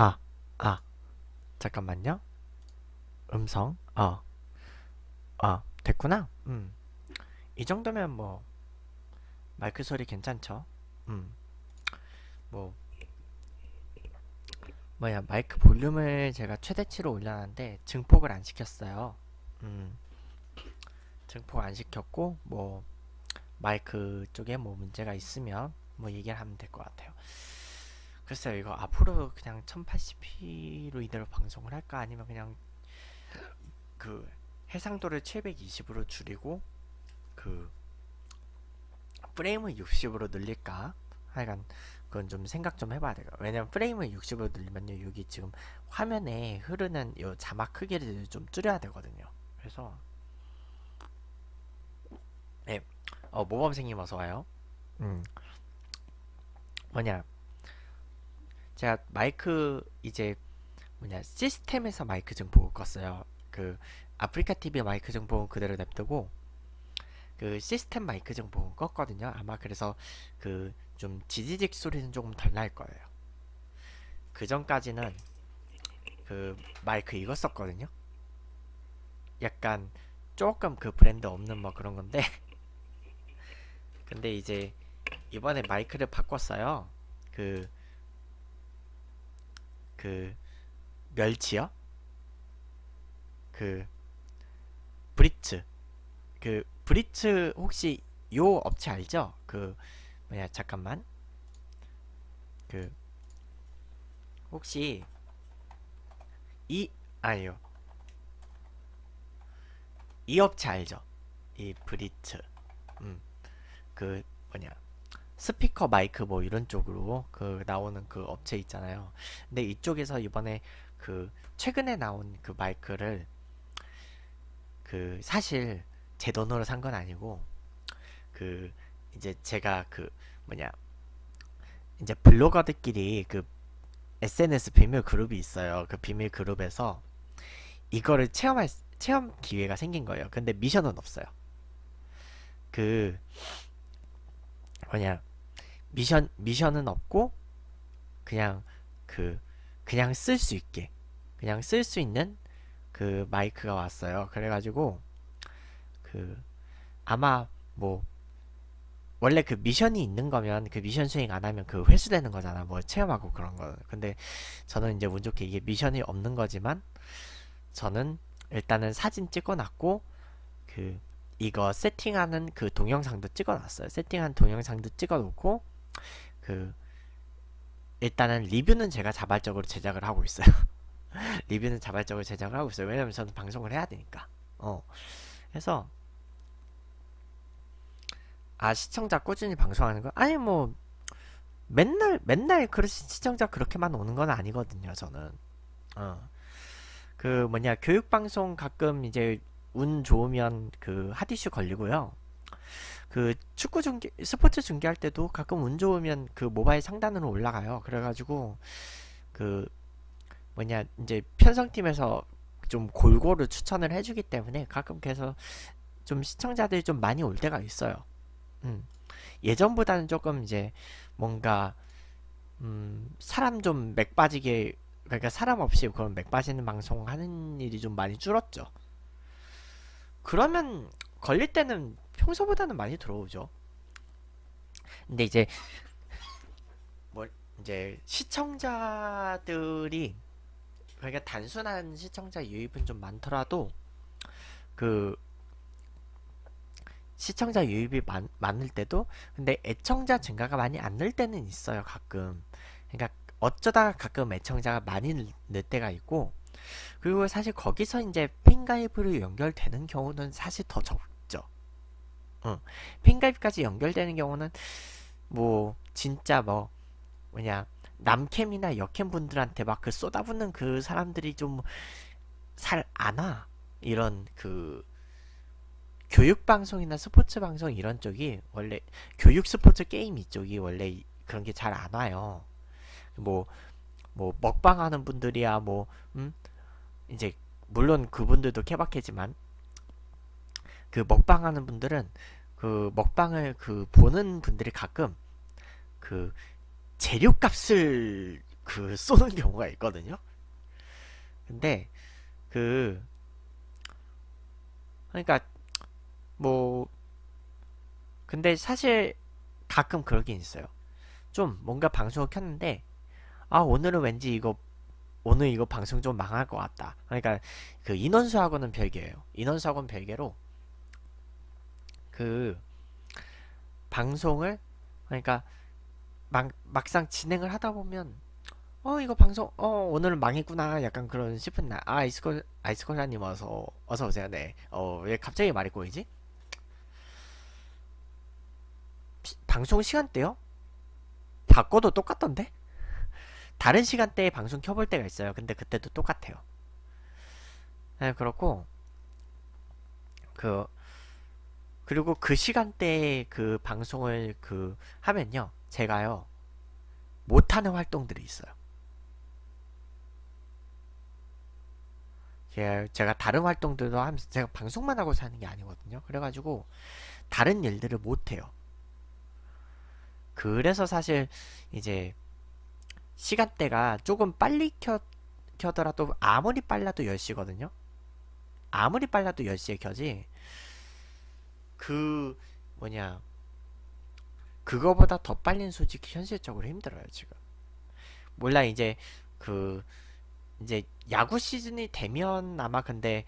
아, 아, 잠깐만요. 음성, 어, 어, 됐구나. 음, 이 정도면 뭐 마이크 소리 괜찮죠? 음, 뭐 뭐야 마이크 볼륨을 제가 최대치로 올려놨는데 증폭을 안 시켰어요. 음, 증폭 안 시켰고 뭐 마이크 쪽에 뭐 문제가 있으면 뭐 얘기를 하면 될 것 같아요. 글쎄요 이거 앞으로 그냥 1080p로 이대로 방송을 할까 아니면 그냥 그 해상도를 720으로 줄이고 그 프레임을 60으로 늘릴까 하여간 그건 좀 생각 좀 해봐야 돼요 왜냐면 프레임을 60으로 늘리면요 여기 지금 화면에 흐르는 요 자막 크기를 좀 줄여야 되거든요 그래서 네. 어, 모범생님 어서 와요 음 뭐냐 제가 마이크 이제 뭐냐 시스템에서 마이크 정보 껐어요. 그 아프리카 TV 마이크 정보 그대로 냅두고 그 시스템 마이크 정보 껐거든요. 아마 그래서 그 좀 지지직 소리는 조금 덜날 거예요. 그 전까지는 그 마이크 이거 썼거든요. 약간 조금 그 브랜드 없는 뭐 그런 건데 근데 이제 이번에 마이크를 바꿨어요. 그그 멸치요? 그 브릿츠 그 브릿츠 혹시 요 업체 알죠? 그 뭐냐 잠깐만 그 혹시 이 아니요 이 업체 알죠? 이 브릿츠 음그 뭐냐 스피커 마이크 뭐 이런 쪽으로 그 나오는 그 업체 있잖아요. 근데 이쪽에서 이번에 그 최근에 나온 그 마이크를 그 사실 제 돈으로 산 건 아니고 그 이제 제가 그 뭐냐 이제 블로거들끼리 그 SNS 비밀 그룹이 있어요. 그 비밀 그룹에서 이거를 체험할 체험 기회가 생긴 거예요. 근데 미션은 없어요. 그 뭐냐 미션 미션은 없고 그냥 그 그냥 쓸 수 있게 그냥 쓸 수 있는 그 마이크가 왔어요. 그래가지고 그 아마 뭐 원래 그 미션이 있는 거면 그 미션 수행 안 하면 그 회수되는 거잖아. 뭐 체험하고 그런 거. 근데 저는 이제 운 좋게 이게 미션이 없는 거지만 저는 일단은 사진 찍어놨고 그 이거 세팅하는 그 동영상도 찍어놨어요. 세팅한 동영상도 찍어놓고 그 일단은 리뷰는 제가 자발적으로 제작을 하고 있어요. 리뷰는 자발적으로 제작을 하고 있어요. 왜냐면 저는 방송을 해야 되니까. 어. 그래서 아 시청자 꾸준히 방송하는 거 아니 뭐 맨날 맨날 그런 시청자 그렇게만 오는 건 아니거든요. 저는 어. 그 뭐냐 교육 방송 가끔 이제 운 좋으면 그 핫이슈 걸리고요. 그 축구 중계 스포츠 중계할 때도 가끔 운 좋으면 그 모바일 상단으로 올라가요. 그래가지고 그 뭐냐 이제 편성팀에서 좀 골고루 추천을 해주기 때문에 가끔 계속 좀 시청자들이 좀 많이 올 때가 있어요. 음. 예전보다는 조금 이제 뭔가 음, 사람 좀 맥 빠지게 그러니까 사람 없이 그런 맥 빠지는 방송 하는 일이 좀 많이 줄었죠. 그러면 걸릴 때는 평소보다는 많이 들어오죠. 근데 이제 뭐 이제 시청자들이 그러니까 단순한 시청자 유입은 좀 많더라도 그 시청자 유입이 많, 많을 때도 근데 애청자 증가가 많이 안 늘 때는 있어요 가끔 그러니까 어쩌다가 가끔 애청자가 많이 늘, 늘 때가 있고 그리고 사실 거기서 이제 팬가입으로 연결되는 경우는 사실 더 적, 어. 팬갈비까지 연결되는 경우는 뭐 진짜 뭐 뭐냐 남캠이나 여캠 분들한테 막 그 쏟아붓는 그 사람들이 좀 살안아 이런 그 교육 방송이나 스포츠 방송 이런 쪽이 원래 교육 스포츠 게임 이쪽이 원래 그런 게 잘 안 와요. 뭐, 뭐, 먹방 하는 분들이야, 뭐, 음, 이제, 물론 그분들도 케바케지만, 그 먹방하는 분들은 그 먹방을 그 보는 분들이 가끔 그 재료값을 그 쏘는 경우가 있거든요. 근데 그 그러니까 뭐 근데 사실 가끔 그러긴 있어요. 좀 뭔가 방송을 켰는데 아 오늘은 왠지 이거 오늘 이거 방송 좀 망할 것 같다. 그러니까 그 인원수하고는 별개예요. 인원수하고는 별개로 그 방송을 그러니까 막, 막상 진행을 하다 보면 어 이거 방송 어 오늘은 망했구나 약간 그런 싶은 날아 이스콜 아이스콜라님 어서 어서 오세요 네 어 왜 갑자기 말이 꼬이지 방송 시간대요 바꿔도 똑같던데 다른 시간대에 방송 켜볼 때가 있어요 근데 그때도 똑같아요 네 그렇고 그 그리고 그 시간대에 그 방송을 그 하면요. 제가요. 못하는 활동들이 있어요. 예, 제가 다른 활동들도 하면서 제가 방송만 하고 사는 게 아니거든요. 그래가지고 다른 일들을 못해요. 그래서 사실 이제 시간대가 조금 빨리 켜, 켜더라도 아무리 빨라도 10시거든요. 아무리 빨라도 10시에 켜지 그 뭐냐 그거보다 더 빨리는 솔직히 현실적으로 힘들어요 지금 몰라 이제 그 이제 야구 시즌이 되면 아마 근데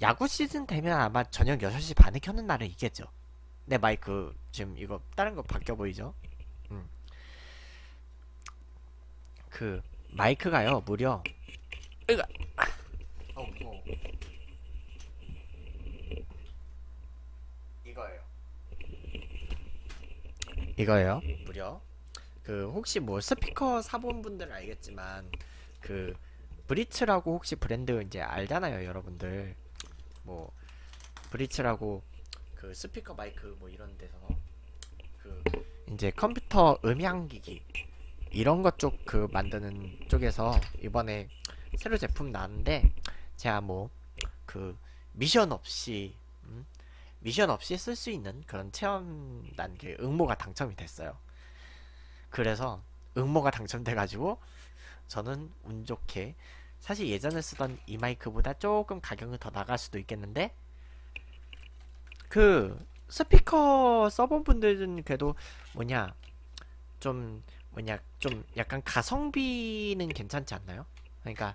야구 시즌 되면 아마 저녁 6시 반에 켜는 날은 있겠죠 내 마이크 그, 지금 이거 다른 거 바뀌어 보이죠? 음. 그 마이크가요 무려 으가 어, 어. 이거예요 예, 무려 그 혹시 뭐 스피커 사본 분들 알겠지만 그 브리츠라고 혹시 브랜드 이제 알잖아요 여러분들 뭐 브리츠라고 그 스피커 마이크 뭐 이런 데서 그 이제 컴퓨터 음향기기 이런 것 쪽 그 만드는 쪽에서 이번에 새로 제품 나왔는데 제가 뭐 그 미션 없이 미션 없이 쓸 수 있는 그런 체험 단계 응모가 당첨이 됐어요. 그래서 응모가 당첨돼가지고 저는 운 좋게 사실 예전에 쓰던 이 마이크보다 조금 가격은 더 나갈 수도 있겠는데 그 스피커 써본 분들은 그래도 뭐냐 좀 뭐냐 좀 약간 가성비는 괜찮지 않나요? 그러니까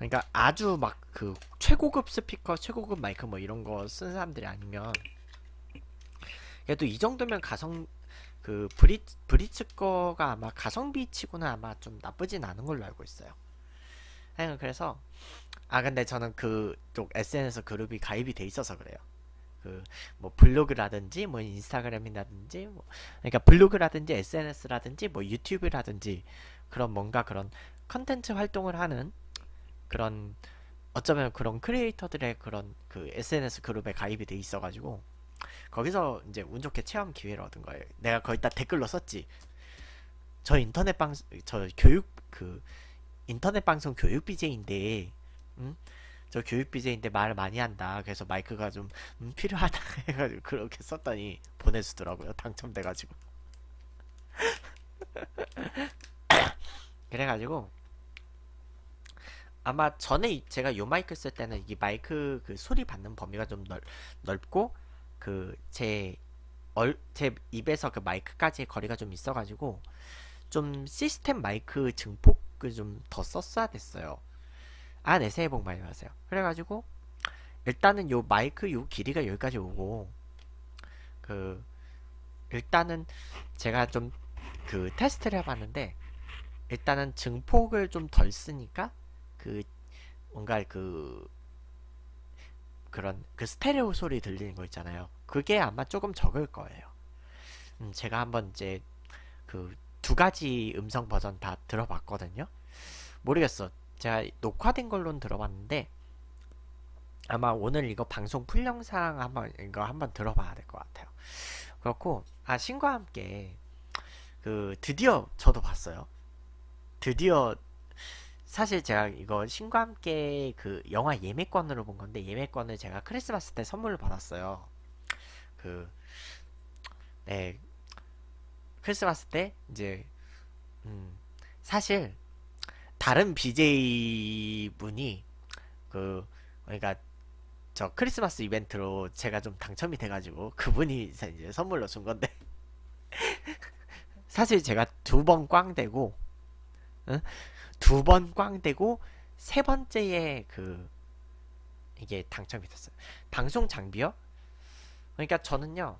그러니까 아주 막 그 최고급 스피커, 최고급 마이크 뭐 이런 거 쓰는 사람들이 아니면 그래도 이 정도면 가성 그 브릿 브릿츠 거가 아마 가성비치고는 아마 좀 나쁘진 않은 걸로 알고 있어요. 하여간 그래서 아 근데 저는 그 쪽 SNS 그룹이 가입이 돼 있어서 그래요. 그 뭐 블로그라든지 뭐 인스타그램이라든지 뭐 그러니까 블로그라든지 SNS라든지 뭐 유튜브라든지 그런 뭔가 그런 컨텐츠 활동을 하는 그런 어쩌면 그런 크리에이터들의 그런 그 SNS 그룹에 가입이 돼 있어가지고 거기서 이제 운 좋게 체험 기회를 얻은 거예요. 내가 거기다 댓글로 썼지. 저 인터넷 방, 저 교육 그 인터넷 방송 교육 BJ인데, 음? 저 교육 BJ인데 말 많이 한다. 그래서 마이크가 좀 음, 필요하다 해가지고 그렇게 썼더니 보내주더라고요. 당첨돼가지고. 그래가지고 아마 전에 제가 요 마이크 쓸 때는 이 마이크 그 소리 받는 범위가 좀 넓, 넓고 그 제 얼 제 입에서 그 마이크까지의 거리가 좀 있어가지고 좀 시스템 마이크 증폭을 좀 더 썼어야 됐어요. 아, 네, 새해 복 많이 받으세요. 그래가지고 일단은 요 마이크 요 길이가 여기까지 오고 그 일단은 제가 좀 그 테스트를 해봤는데 일단은 증폭을 좀 덜 쓰니까 그 뭔가 그 그런 그 스테레오 소리 들리는 거 있잖아요. 그게 아마 조금 적을 거예요. 음, 제가 한번 이제 그 두 가지 음성 버전 다 들어봤거든요. 모르겠어. 제가 녹화된 걸로는 들어봤는데 아마 오늘 이거 방송 풀 영상 한번 이거 한번 들어봐야 될 것 같아요. 그렇고 아 신과 함께 그 드디어 저도 봤어요. 드디어 사실 제가 이거 신과 함께 그 영화 예매권으로 본 건데 예매권을 제가 크리스마스 때 선물로 받았어요. 그 네. 크리스마스 때 이제 음 사실 다른 BJ 분이 그 그러니까 저 크리스마스 이벤트로 제가 좀 당첨이 돼가지고 그분이 이제 선물로 준 건데 사실 제가 두 번 꽝 되고 응? 두번 꽝되고 세 번째에 그 이게 당첨이 됐어요. 방송 장비요? 그러니까 저는요.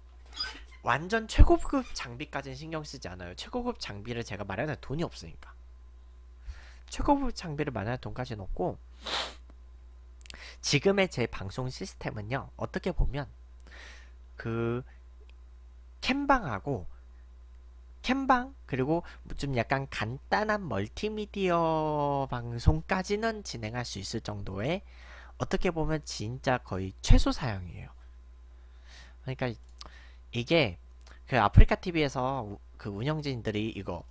완전 최고급 장비까지는 신경 쓰지 않아요. 최고급 장비를 제가 마련할 돈이 없으니까. 최고급 장비를 마련할 돈까지는 없고 지금의 제 방송 시스템은요. 어떻게 보면 그캠방하고 캠방 그리고 좀 약간 간단한 멀티미디어 방송까지는 진행할 수 있을 정도의 어떻게 보면 진짜 거의 최소 사양이에요. 그러니까 이게 그 아프리카 TV에서 그 운영진들이 이거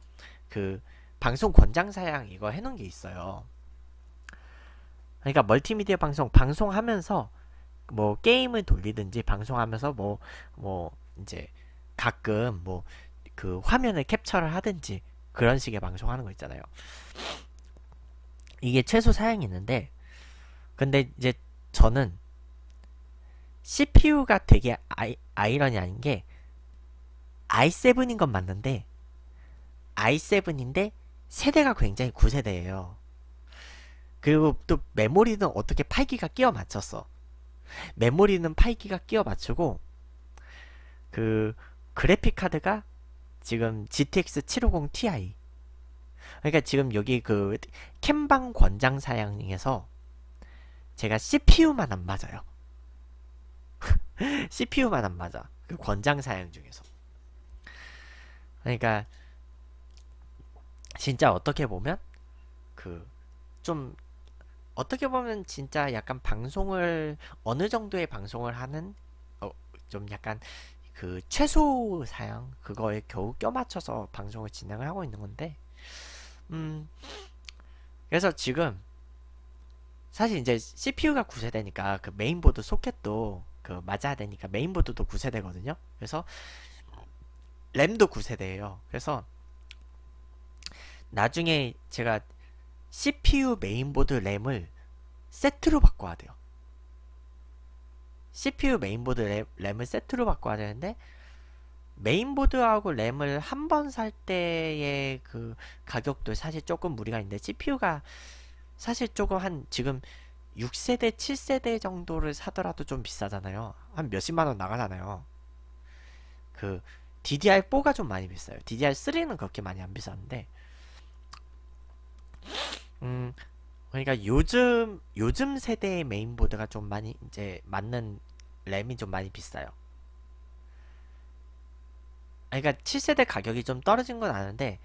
그 방송 권장 사양 이거 해놓은 게 있어요. 그러니까 멀티미디어 방송 방송하면서 뭐 게임을 돌리든지 방송하면서 뭐뭐 뭐 이제 가끔 뭐그 화면을 캡처를 하든지 그런 식의 방송하는 거 있잖아요. 이게 최소 사양이 있는데 근데 이제 저는 CPU가 되게 아이, 아이러니 아닌 게 i7인 건 맞는데 i7인데 세대가 굉장히 9세대예요. 그리고 또 메모리는 어떻게 8기가 끼워 맞췄어. 메모리는 8기가 끼워 맞추고 그 그래픽 카드가 지금 GTX 750ti 그러니까 지금 여기 그 캠방 권장 사양에서 제가 CPU만 안 맞아요. CPU만 안 맞아. 그 권장 사양 중에서. 그러니까 진짜 어떻게 보면 그 좀 어떻게 보면 진짜 약간 방송을 어느 정도의 방송을 하는 어, 좀 약간 그 최소 사양 그거에 겨우 껴맞춰서 방송을 진행을 하고 있는 건데 음 그래서 지금 사실 이제 CPU가 9세되니까그 메인보드 소켓도 그 맞아야 되니까 메인보드도 9세되거든요 그래서 램도 9세대예요 그래서 나중에 제가 CPU 메인보드 램을 세트로 바꿔야 돼요 CPU 메인보드 램, 램을 세트로 바꿔야 되는데 메인보드하고 램을 한 번 살 때의 그 가격도 사실 조금 무리가 있는데 CPU가 사실 조금 한 지금 6세대, 7세대 정도를 사더라도 좀 비싸잖아요. 한 몇십만 원 나가잖아요. 그 DDR4가 좀 많이 비싸요. DDR3는 그렇게 많이 안 비쌌는데 음, 그러니까 요즘 요즘 세대의 메인보드가 좀 많이 이제 맞는 램이 좀 많이 비싸요. 그러니까 7세대 가격이 좀 떨어진 건 아는데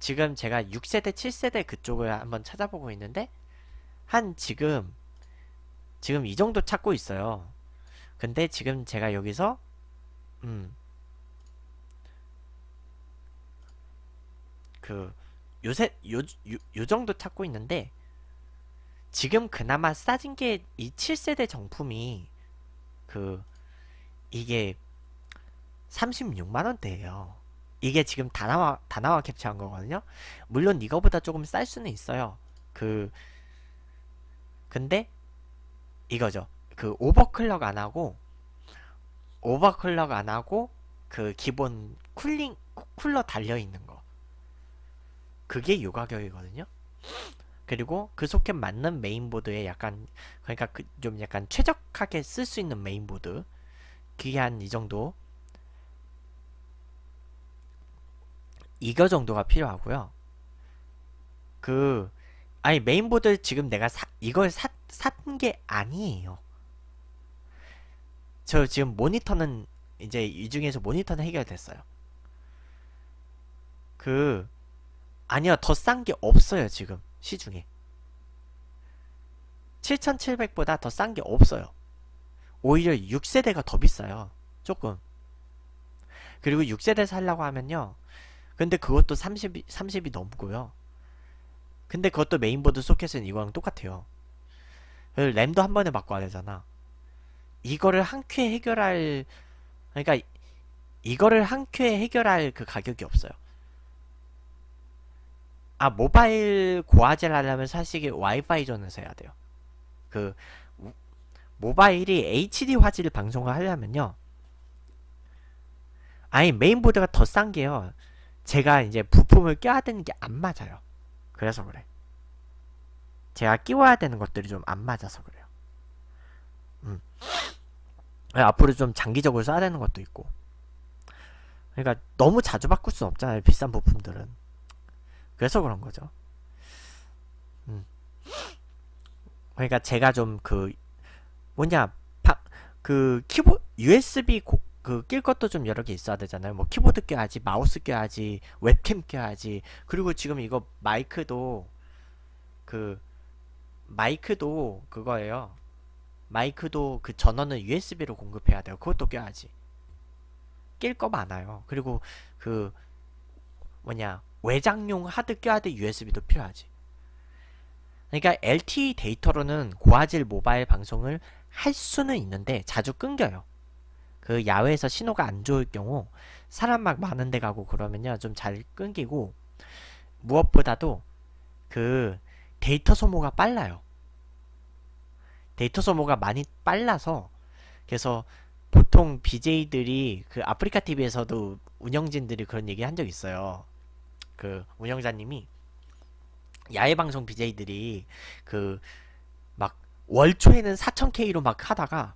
지금 제가 6세대, 7세대 그쪽을 한번 찾아보고 있는데 한 지금 지금 이 정도 찾고 있어요. 근데 지금 제가 여기서 음그 요새 요, 요, 요 정도 찾고 있는데 지금 그나마 싸진 게 이 7세대 정품이 그 이게 36만원대예요 이게 지금 다나와 다나와 캡처한 거거든요 물론 이거보다 조금 쌀 수는 있어요 그 근데 이거죠 그 오버클럭 안하고 오버클럭 안하고 그 기본 쿨링 쿨러 달려있는 그게 요가 격이거든요 그리고 그 소켓 맞는 메인보드에 약간 그러니까 그 좀 약간 최적하게 쓸 수 있는 메인보드 그게 한 이 정도 이거 정도가 필요하고요. 그 아니 메인보드 지금 내가 사, 이걸 사, 산게 아니에요. 저 지금 모니터는 이제 이 중에서 모니터는 해결됐어요. 그 아니요 더 싼 게 없어요 지금 시중에 7700보다 더 싼 게 없어요 오히려 6세대가 더 비싸요 조금 그리고 6세대 살라고 하면요 근데 그것도 30, 30이 넘고요 근데 그것도 메인보드 소켓은 이거랑 똑같아요 램도 한 번에 바꿔야 되잖아 이거를 한 큐에 해결할 그러니까 이거를 한 큐에 해결할 그 가격이 없어요 아 모바일 고화질 하려면 사실 와이파이 전을써야 돼요. 그 모바일이 HD 화질 방송을 하려면요. 아니 메인보드가 더싼 게요. 제가 이제 부품을 껴야 되는 게 안 맞아요. 그래서 그래. 제가 끼워야 되는 것들이 좀 안 맞아서 그래요. 음. 아, 앞으로 좀 장기적으로 써야 되는 것도 있고. 그러니까 너무 자주 바꿀 수는 없잖아요. 비싼 부품들은. 그래서 그런 거죠. 음. 그러니까 제가 좀 그 뭐냐 파, 그 키보 USB 고, 그낄 것도 좀 여러 개 있어야 되잖아요. 뭐 키보드 껴야지, 마우스 껴야지, 웹캠 껴야지. 그리고 지금 이거 마이크도 그 마이크도 그거예요. 마이크도 그 전원은 USB로 공급해야 돼요. 그것도 껴야지. 낄 거 많아요. 그리고 그 뭐냐 외장용 하드 껴야 돼 USB도 필요하지. 그러니까 LTE 데이터로는 고화질 모바일 방송을 할 수는 있는데 자주 끊겨요. 그 야외에서 신호가 안 좋을 경우 사람 막 많은 데 가고 그러면요 좀 잘 끊기고 무엇보다도 그 데이터 소모가 빨라요. 데이터 소모가 많이 빨라서 그래서 보통 BJ들이 그 아프리카 TV에서도 운영진들이 그런 얘기 한 적 있어요. 그 운영자님이 야외 방송 BJ들이 그 막 월초에는 4000K로 막 하다가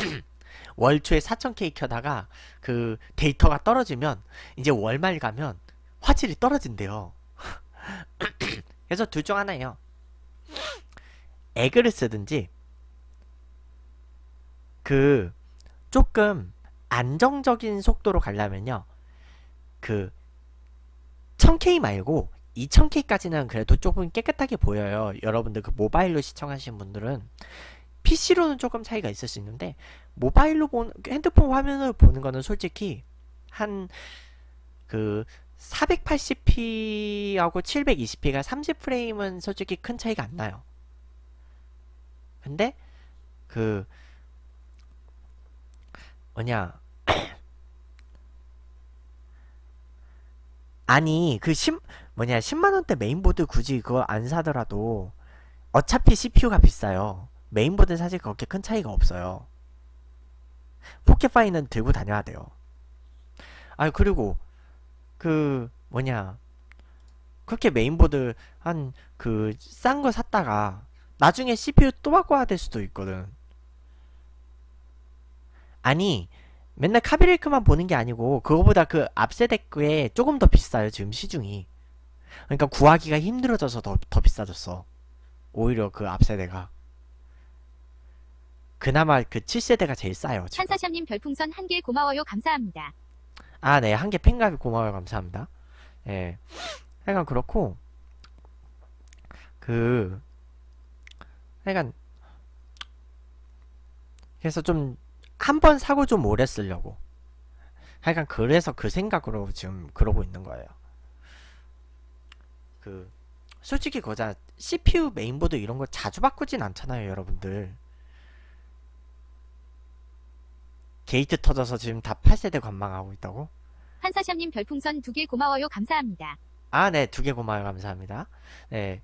월초에 4000K 켜다가 그 데이터가 떨어지면 이제 월말 가면 화질이 떨어진대요. 그래서 둘 중 하나예요. 에그를 쓰든지 그 조금 안정적인 속도로 가려면요. 그 1000K 말고 2000K까지는 그래도 조금 깨끗하게 보여요. 여러분들 그 모바일로 시청하신 분들은 PC로는 조금 차이가 있을 수 있는데 모바일로 본 핸드폰 화면으로 보는 거는 솔직히 한 그 480p하고 720p가 30프레임은 솔직히 큰 차이가 안 나요. 근데 그 뭐냐 아니 그1 0 뭐냐 10만원대 메인보드 굳이 그거 안 사더라도 어차피 CPU가 비싸요 메인보드 사실 그렇게 큰 차이가 없어요 포켓파이는 들고 다녀야 돼요 아 그리고 그 뭐냐 그렇게 메인보드 한 그 싼 거 샀다가 나중에 CPU 또 바꿔야 될 수도 있거든 아니 맨날 카비레이크만 보는 게 아니고 그거보다 그 앞세대 에 조금 더 비싸요 지금 시중이 그러니까 구하기가 힘들어져서 더, 더 비싸졌어 오히려 그 앞세대가 그나마 그 7세대가 제일 싸요 지 한사샴님 별풍선 한 개 고마워요 감사합니다 아네 한 개 팬가비 고마워요 감사합니다 예하여간 그렇고 그하여간 그래서 좀 한번 사고 좀 오래 쓰려고. 하여간 그래서 그 생각으로 지금 그러고 있는 거예요. 그 솔직히 거자 CPU 메인보드 이런 거 자주 바꾸진 않잖아요, 여러분들. 게이트 터져서 지금 다 8세대 관망하고 있다고? 한사샴님 별풍선 두 개 고마워요 감사합니다. 아, 네, 두 개 고마워요 감사합니다. 네,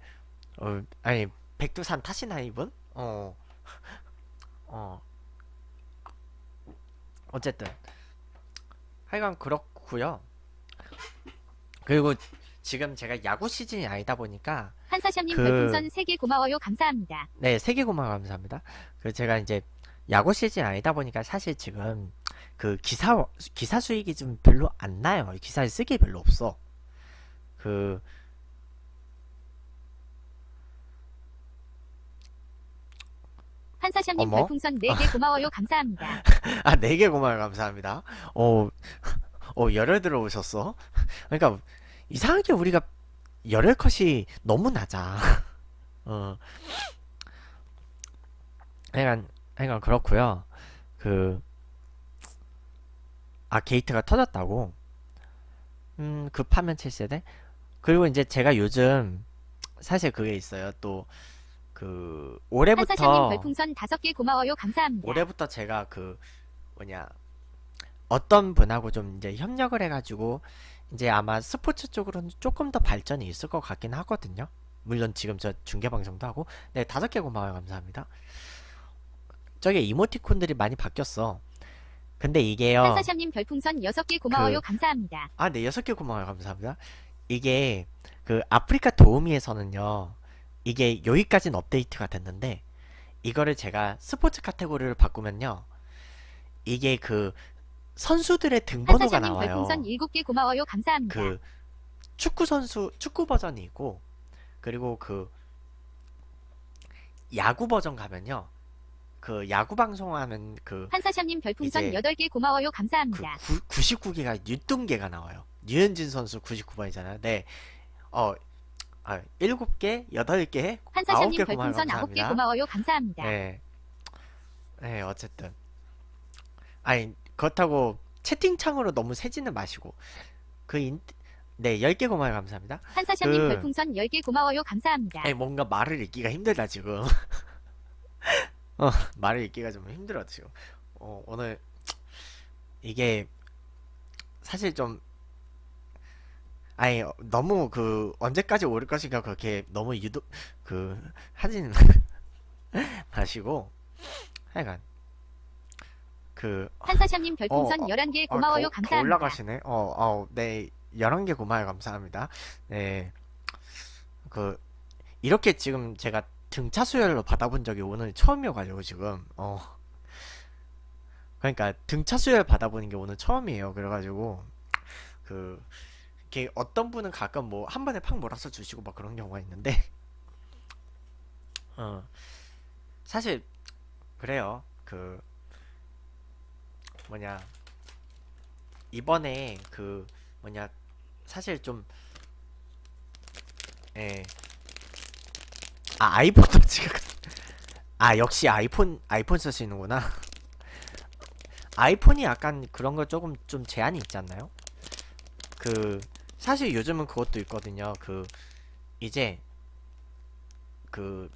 어, 아니 백두산 타시나 이분? 어, 어, 어쨌든 하여간 그렇고요 그리고 지금 제가 야구 시즌이 아니다 보니까 한사샤님 그... 별풍선 3개 고마워요 감사합니다 네 3개 고마워 감사합니다 그 제가 이제 야구 시즌 아니다 보니까 사실 지금 그 기사 기사 수익이 좀 별로 안 나요 기사를 쓰기 별로 없어 그 한사샴님 어머? 별풍선 4개 고마워요 감사합니다. 아, 4개 고마워요 감사합니다. 어, 어, 열혈 들어오셨어? 그러니까 이상하게 우리가 열혈 컷이 너무 낮아. 어. 그러니까, 그렇고요 그, 아, 게이트가 터졌다고? 음, 급하면 7세대? 그리고 이제 제가 요즘 사실 그게 있어요. 또그 올해부터 별풍선 다섯 개 고마워요 감사합니다. 올해부터 제가 그 뭐냐 어떤 분하고 좀 이제 협력을 해가지고 이제 아마 스포츠 쪽으로는 조금 더 발전이 있을 것 같긴 하거든요. 물론 지금 저 중계 방송도 하고 네 다섯 개 고마워요 감사합니다. 저게 이모티콘들이 많이 바뀌었어. 근데 이게요. 사사님 별풍선 6개 고마워요. 그, 감사합니다. 아, 네. 여섯 개 고마워요. 감사합니다. 이게 그 아프리카 도우미에서는요. 이게 여기까지는 업데이트가 됐는데 이거를 제가 스포츠 카테고리를 바꾸면요. 이게 그 선수들의 등번호가 나와요. 별 7개 고마워요. 감사합니다. 그 축구 선수 축구 버전이 있고 그리고 그 야구 버전 가면요. 그 야구 방송하는 그 한사샤님 별풍선 8개 고마워요. 감사합니다. 그 99개가 뉴뚱개가 나와요. 류현진 선수 99번이잖아요. 네. 어, 아, 7개, 8개, 한선생님 9개 고마워요. 고마워요. 감사합니다. 네. 네, 어쨌든. 아니, 그렇다고 채팅창으로 너무 세지는 마시고. 그 인, 네, 1개 고마워요. 감사합니다. 한사샤님 그... 별풍선 1개 고마워요. 감사합니다. 아니, 뭔가 말을 읽기가 힘들다, 지금. 어, 말을 읽기가 좀 힘들어, 지금. 어, 오늘, 이게, 사실 좀, 아니 어, 너무 그 언제까지 오를 것인가 그렇게 너무 유도 그 하진 마시고 하여간 그 아, 한사샵님 별풍선 어, 11개 어, 어, 고마워요 어, 더, 감사합니다. 올라가시네. 어, 어, 네. 11개 고마워요. 감사합니다. 네. 그 이렇게 지금 제가 등차 수열로 받아본 적이 오늘 처음이어 가지고 지금 어 그러니까 등차 수열 받아보는 게 오늘 처음이에요. 그래 가지고 그 이렇게 어떤 분은 가끔 뭐 한 번에 팍 몰아서 주시고 막 그런 경우가 있는데 어 사실 그래요 그 뭐냐 이번에 그 뭐냐 사실 좀 예. 아 아이폰 터치가 아 역시 아이폰 아이폰 쓰시는구나 아이폰이 약간 그런 거 조금 좀 제한이 있지 않나요? 그 사실 요즘은 그것도 있거든요. 그 이제 그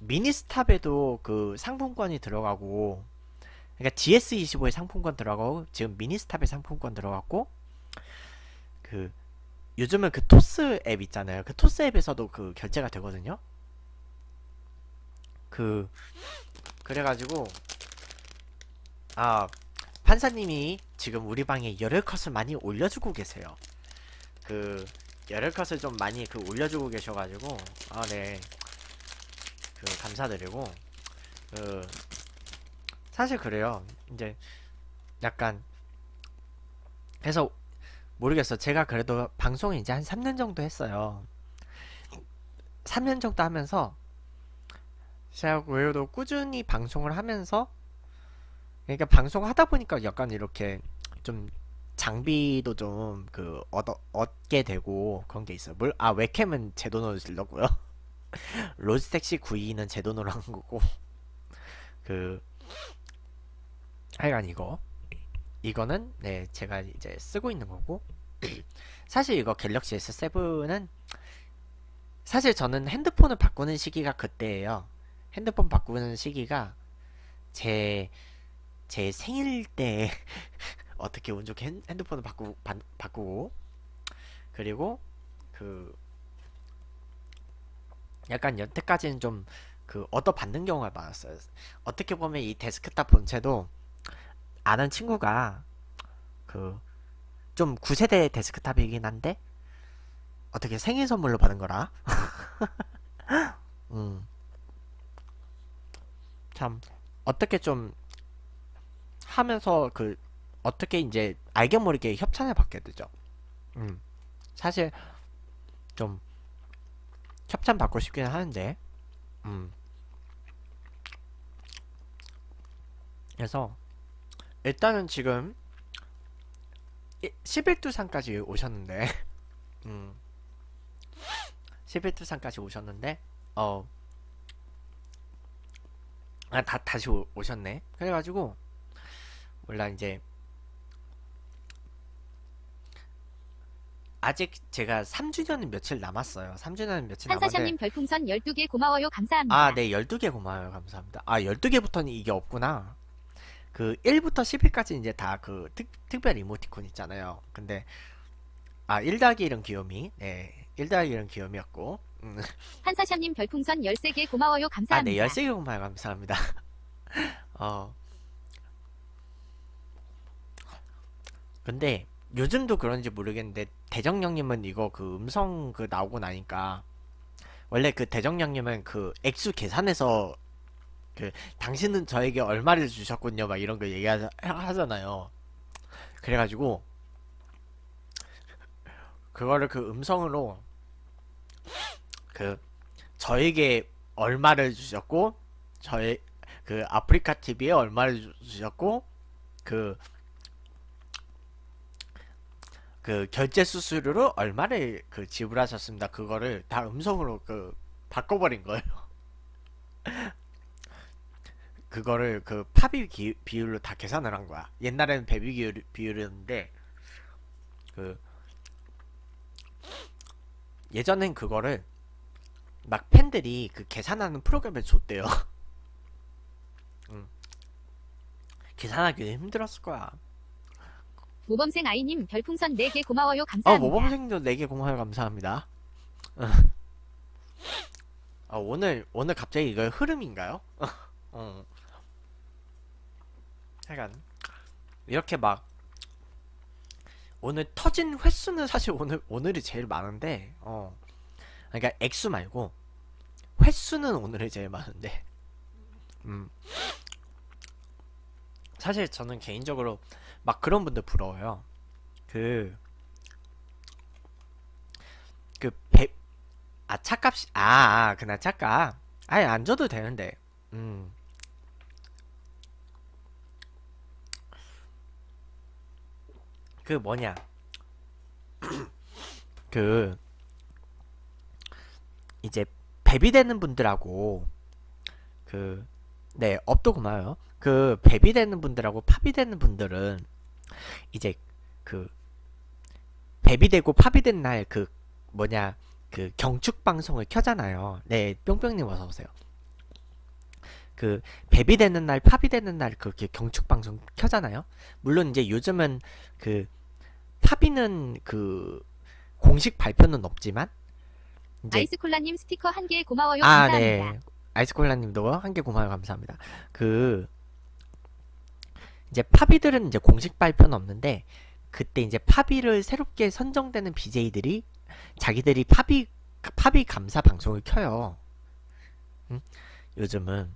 미, 니스탑에도그 상품권이 들어가고 그러니까 GS25의 상품권 들어가고 지금 미니스탑의 상품권 들어갔고 그 요즘은 그 토스 앱 있잖아요. 그 토스 앱에서도 그 결제가 되거든요. 그 그래가지고 아 판사님이 지금 우리 방에 열혈 컷을 많이 올려주고 계세요. 그 열혈컷을 좀 많이 그 올려주고 계셔가지고 아 네 그 감사드리고 그 사실 그래요 이제 약간 그래서 모르겠어 제가 그래도 방송 이제 한 3년 정도 했어요 3년 정도 하면서 제가 외로도 꾸준히 방송을 하면서 그러니까 방송 하다 보니까 약간 이렇게 좀 장비도 좀그 얻어 얻게 되고 그런 게 있어요. 물아 웹캠은 제 돈으로 질렀고요. 로지택시 구이는 제 돈으로 한 거고 그 하여간 이거 이거는 네 제가 이제 쓰고 있는 거고 사실 이거 갤럭시 S7은 사실 저는 핸드폰을 바꾸는 시기가 그때예요. 핸드폰 바꾸는 시기가 제 제 생일 때 어떻게 운 좋게 핸드폰을 바꾸, 바, 바꾸고 그리고 그 약간 여태까지는 좀 그 얻어받는 경우가 많았어요. 어떻게 보면 이 데스크탑 본체도 아는 친구가 그좀 9세대 데스크탑이긴 한데 어떻게 생일 선물로 받은 거라. 음. 참 어떻게 좀 하면서 그 어떻게 이제 알게 모르게 협찬을 받게 되죠. 음. 사실 좀 협찬 받고 싶긴 하는데. 음. 그래서 일단은 지금 11두산까지 오셨는데 음. 11두산까지 오셨는데 어. 아, 다, 다시 오, 오셨네. 그래가지고, 몰라, 이제, 아직 제가 3주년은 며칠 남았어요. 3주년은 며칠 남았는데 한사샤님 별풍선 12개 고마워요. 감사합니다. 아, 네. 12개 고마워요. 감사합니다. 아, 12개부터는 이게 없구나. 그 1부터 1 0일까지 이제 다 그 특별 이모티콘 있잖아요. 근데 아, 1 더하기 1은 귀요미. 네. 1 더하기 1은 귀요미였고. 음. 한사샤님 별풍선 13개 아, 고마워요. 감사합니다. 아, 네. 13개 고마워요. 감사합니다. 어. 근데 요즘도 그런지 모르겠는데 대정령님은 이거 그 음성 그 나오고 나니까 원래 그 대정령님은 그 액수 계산해서 그 당신은 저에게 얼마를 주셨군요 막 이런 거 얘기하잖아요 그래가지고 그거를 그 음성으로 그 저에게 얼마를 주셨고 저의 그 아프리카 TV에 얼마를 주셨고 그그 결제 수수료로 얼마를 그 지불하셨습니다. 그거를 다 음성으로 그 바꿔버린 거예요. 그거를 그 파비 기, 비율로 다 계산을 한 거야. 옛날에는 배비 비율, 비율이었는데 그 예전엔 그거를 막 팬들이 그 계산하는 프로그램에 줬대요. 음. 계산하기도 힘들었을 거야. 모범생 아이님 별풍선 4개 아, 고마워요 감사합니다. 어, 모범생도 4개 고마워요 감사합니다. 어, 오늘 오늘 갑자기 이거 흐름인가요? 어. 약간 이렇게 막 오늘 터진 횟수는 사실 오늘 오늘이 제일 많은데 어 그러니까 액수 말고 횟수는 오늘이 제일 많은데 음 사실 저는 개인적으로 막 그런 분들 부러워요. 그, 그, 배, 아, 차값이, 아, 아 그날 차값. 아예 안 줘도 되는데, 음. 그 뭐냐. 그, 이제, 배비 되는 분들하고, 그, 네, 업도 고마워요. 그, 배비 되는 분들하고 팝이 되는 분들은, 이제 그 뱀이 되고 팝이 된날 그 뭐냐 그 경축 방송을 켜잖아요. 네, 뿅뿅님 어서 오세요. 그 뱀이 되는 날, 팝이 되는 날 그렇게 경축 방송 켜잖아요. 물론 이제 요즘은 그 팝이는 그 공식 발표는 없지만 아이스콜라님 스티커 한 개 고마워요. 아, 감사합니다. 네. 아이스콜라님도 한 개 고마워요. 감사합니다. 그 이제 파비들은 이제 공식 발표는 없는데 그때 이제 파비를 새롭게 선정되는 BJ들이 자기들이 파비 파비 감사 방송을 켜요. 음? 요즘은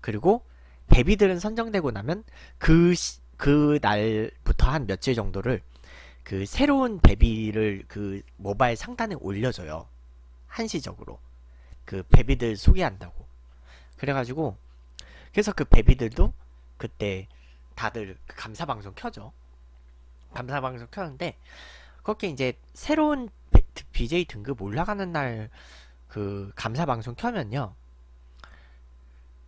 그리고 베비들은 선정되고 나면 그그 그 날부터 한 며칠 정도를 그 새로운 베비를 그 모바일 상단에 올려줘요. 한시적으로 그 베비들 소개한다고. 그래가지고 그래서 그 베비들도 그때 다들 그 감사 방송 켜죠. 감사 방송 켜는데 그렇게 이제 새로운 BJ 등급 올라가는 날 그 감사 방송 켜면요.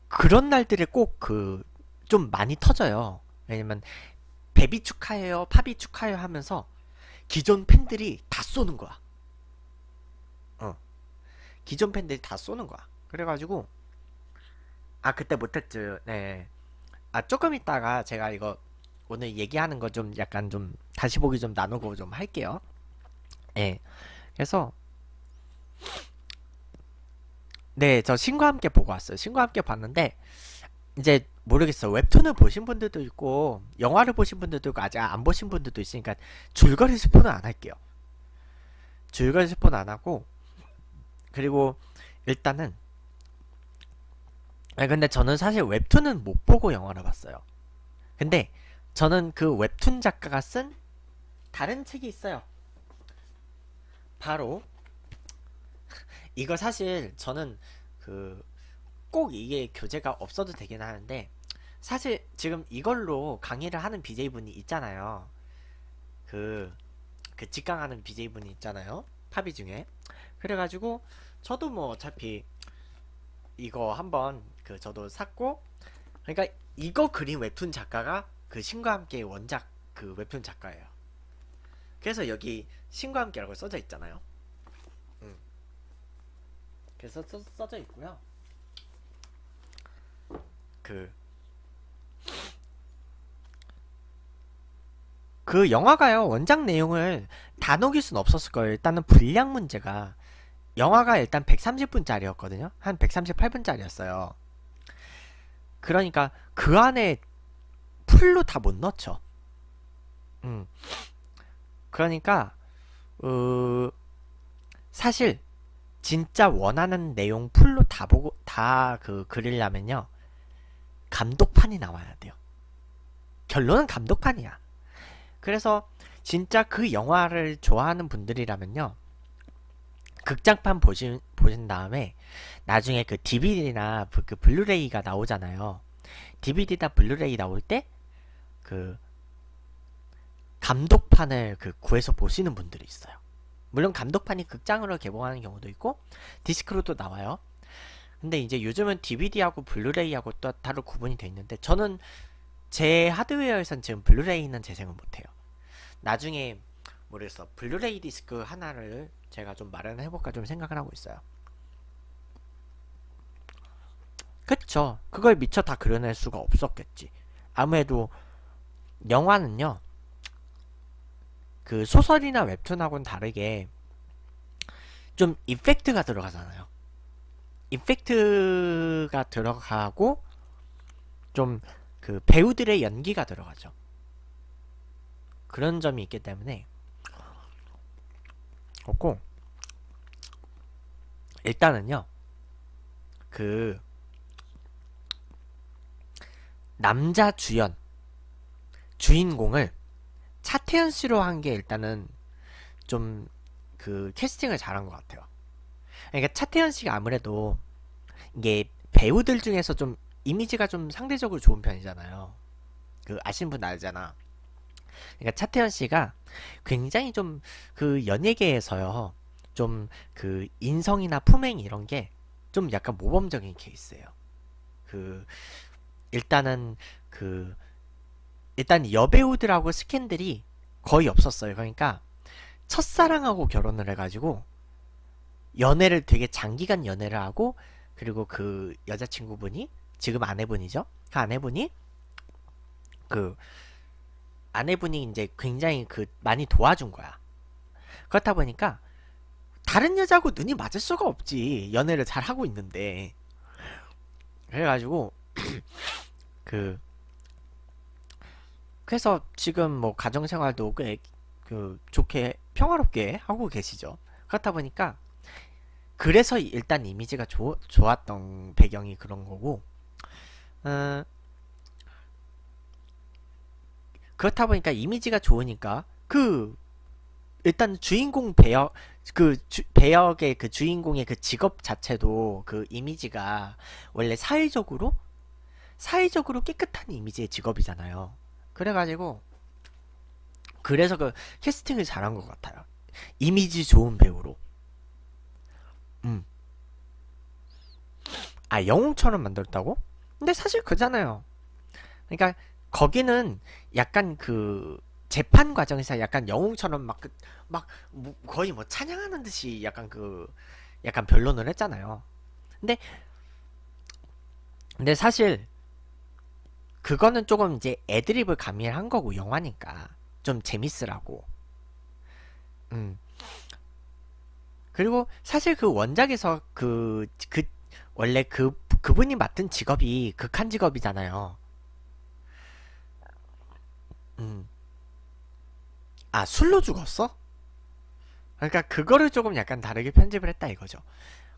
그런 날들에 꼭 그 좀 많이 터져요. 왜냐면 데뷔 축하해요, 팝이 축하해요 하면서 기존 팬들이 다 쏘는 거야. 어. 기존 팬들이 다 쏘는 거야. 그래가지고 아 그때 못했죠. 네. 아 조금 있다가 제가 이거 오늘 얘기하는 거 좀 약간 좀 다시 보기 좀 나누고 좀 할게요. 예. 그래서 네, 저 신과 함께 보고 왔어요. 신과 함께 봤는데 이제 모르겠어 웹툰을 보신 분들도 있고 영화를 보신 분들도 있고 아직 안 보신 분들도 있으니까 줄거리 스포는 안 할게요. 줄거리 스포는 안 하고 그리고 일단은 아 근데 저는 사실 웹툰은 못 보고 영화를 봤어요. 근데 저는 그 웹툰 작가가 쓴 다른 책이 있어요. 바로 이거 사실 저는 그 꼭 이게 교재가 없어도 되긴 하는데 사실 지금 이걸로 강의를 하는 BJ분이 있잖아요. 그, 그 직강하는 BJ분이 있잖아요. 파비 중에. 그래가지고 저도 뭐 어차피 이거 한번 그 저도 샀고 그러니까 이거 그린 웹툰 작가가 그 신과 함께의 원작 그 웹툰 작가예요. 그래서 여기 신과 함께라고 써져 있잖아요. 음. 그래서 써, 써져 있고요. 그그 그 영화가요 원작 내용을 다 녹일 순 없었을 거예요. 일단은 분량 문제가 영화가 일단 130분짜리였거든요. 한 138분짜리였어요. 그러니까 그 안에 풀로 다 못 넣죠. 음. 그러니까 어, 사실 진짜 원하는 내용 풀로 다 보고 다 그 그리려면요 감독판이 나와야 돼요. 결론은 감독판이야. 그래서 진짜 그 영화를 좋아하는 분들이라면요 극장판 보신, 보신 다음에 나중에 그 DVD나 그, 그 블루레이가 나오잖아요. DVD나 블루레이 나올 때 그 감독판을 그 구해서 보시는 분들이 있어요. 물론 감독판이 극장으로 개봉하는 경우도 있고 디스크로도 나와요. 근데 이제 요즘은 DVD하고 블루레이하고 또 따로 구분이 돼 있는데 저는 제 하드웨어에선 지금 블루레이는 재생을 못해요. 나중에 모르서 블루레이 디스크 하나를 제가 좀 마련해 볼까 좀 생각을 하고 있어요. 그쵸. 그걸 미처 다 그려낼 수가 없었겠지. 아무래도 영화는요. 그 소설이나 웹툰하고는 다르게 좀 이펙트가 들어가잖아요. 이펙트가 들어가고 좀 그 배우들의 연기가 들어가죠. 그런 점이 있기 때문에 없고 일단은요 그 남자 주연 주인공을 차태현 씨로 한 게 일단은 좀 그 캐스팅을 잘한 것 같아요. 그러니까 차태현 씨가 아무래도 이게 배우들 중에서 좀 이미지가 좀 상대적으로 좋은 편이잖아요. 그 아시는 분 알잖아. 그러니까 차태현 씨가 굉장히 좀 그 연예계에서요. 좀 그 인성이나 품행 이런 게 좀 약간 모범적인 케이스예요. 그 일단은 그 일단 여배우들하고 스캔들이 거의 없었어요. 그러니까 첫사랑하고 결혼을 해가지고 연애를 되게 장기간 연애를 하고 그리고 그 여자친구분이 지금 아내분이죠. 그 아내분이 그 아내분이 이제 굉장히 그 많이 도와준 거야. 그렇다 보니까 다른 여자하고 눈이 맞을 수가 없지. 연애를 잘 하고 있는데. 그래가지고 그 그래서 지금 뭐 가정생활도 꽤 그 좋게 평화롭게 하고 계시죠. 그렇다 보니까 그래서 일단 이미지가 조, 좋았던 배경이 그런 거고 어, 그렇다 보니까 이미지가 좋으니까 그 일단 주인공 배역 그 주, 배역의 그 주인공의 그 직업 자체도 그 이미지가 원래 사회적으로 사회적으로 깨끗한 이미지의 직업이잖아요. 그래가지고 그래서 그 캐스팅을 잘한 것 같아요. 이미지 좋은 배우로. 음. 아 영웅처럼 만들었다고? 근데 사실 그잖아요. 그러니까 거기는 약간 그 재판 과정에서 약간 영웅처럼 막, 그, 막, 뭐 거의 뭐 찬양하는 듯이 약간 그, 약간 변론을 했잖아요. 근데, 근데 사실, 그거는 조금 이제 애드립을 가미한 거고, 영화니까. 좀 재밌으라고. 음. 그리고 사실 그 원작에서 그, 그, 원래 그, 그분이 맡은 직업이 극한 직업이잖아요. 음. 아 술로 죽었어? 그러니까 그거를 조금 약간 다르게 편집을 했다 이거죠.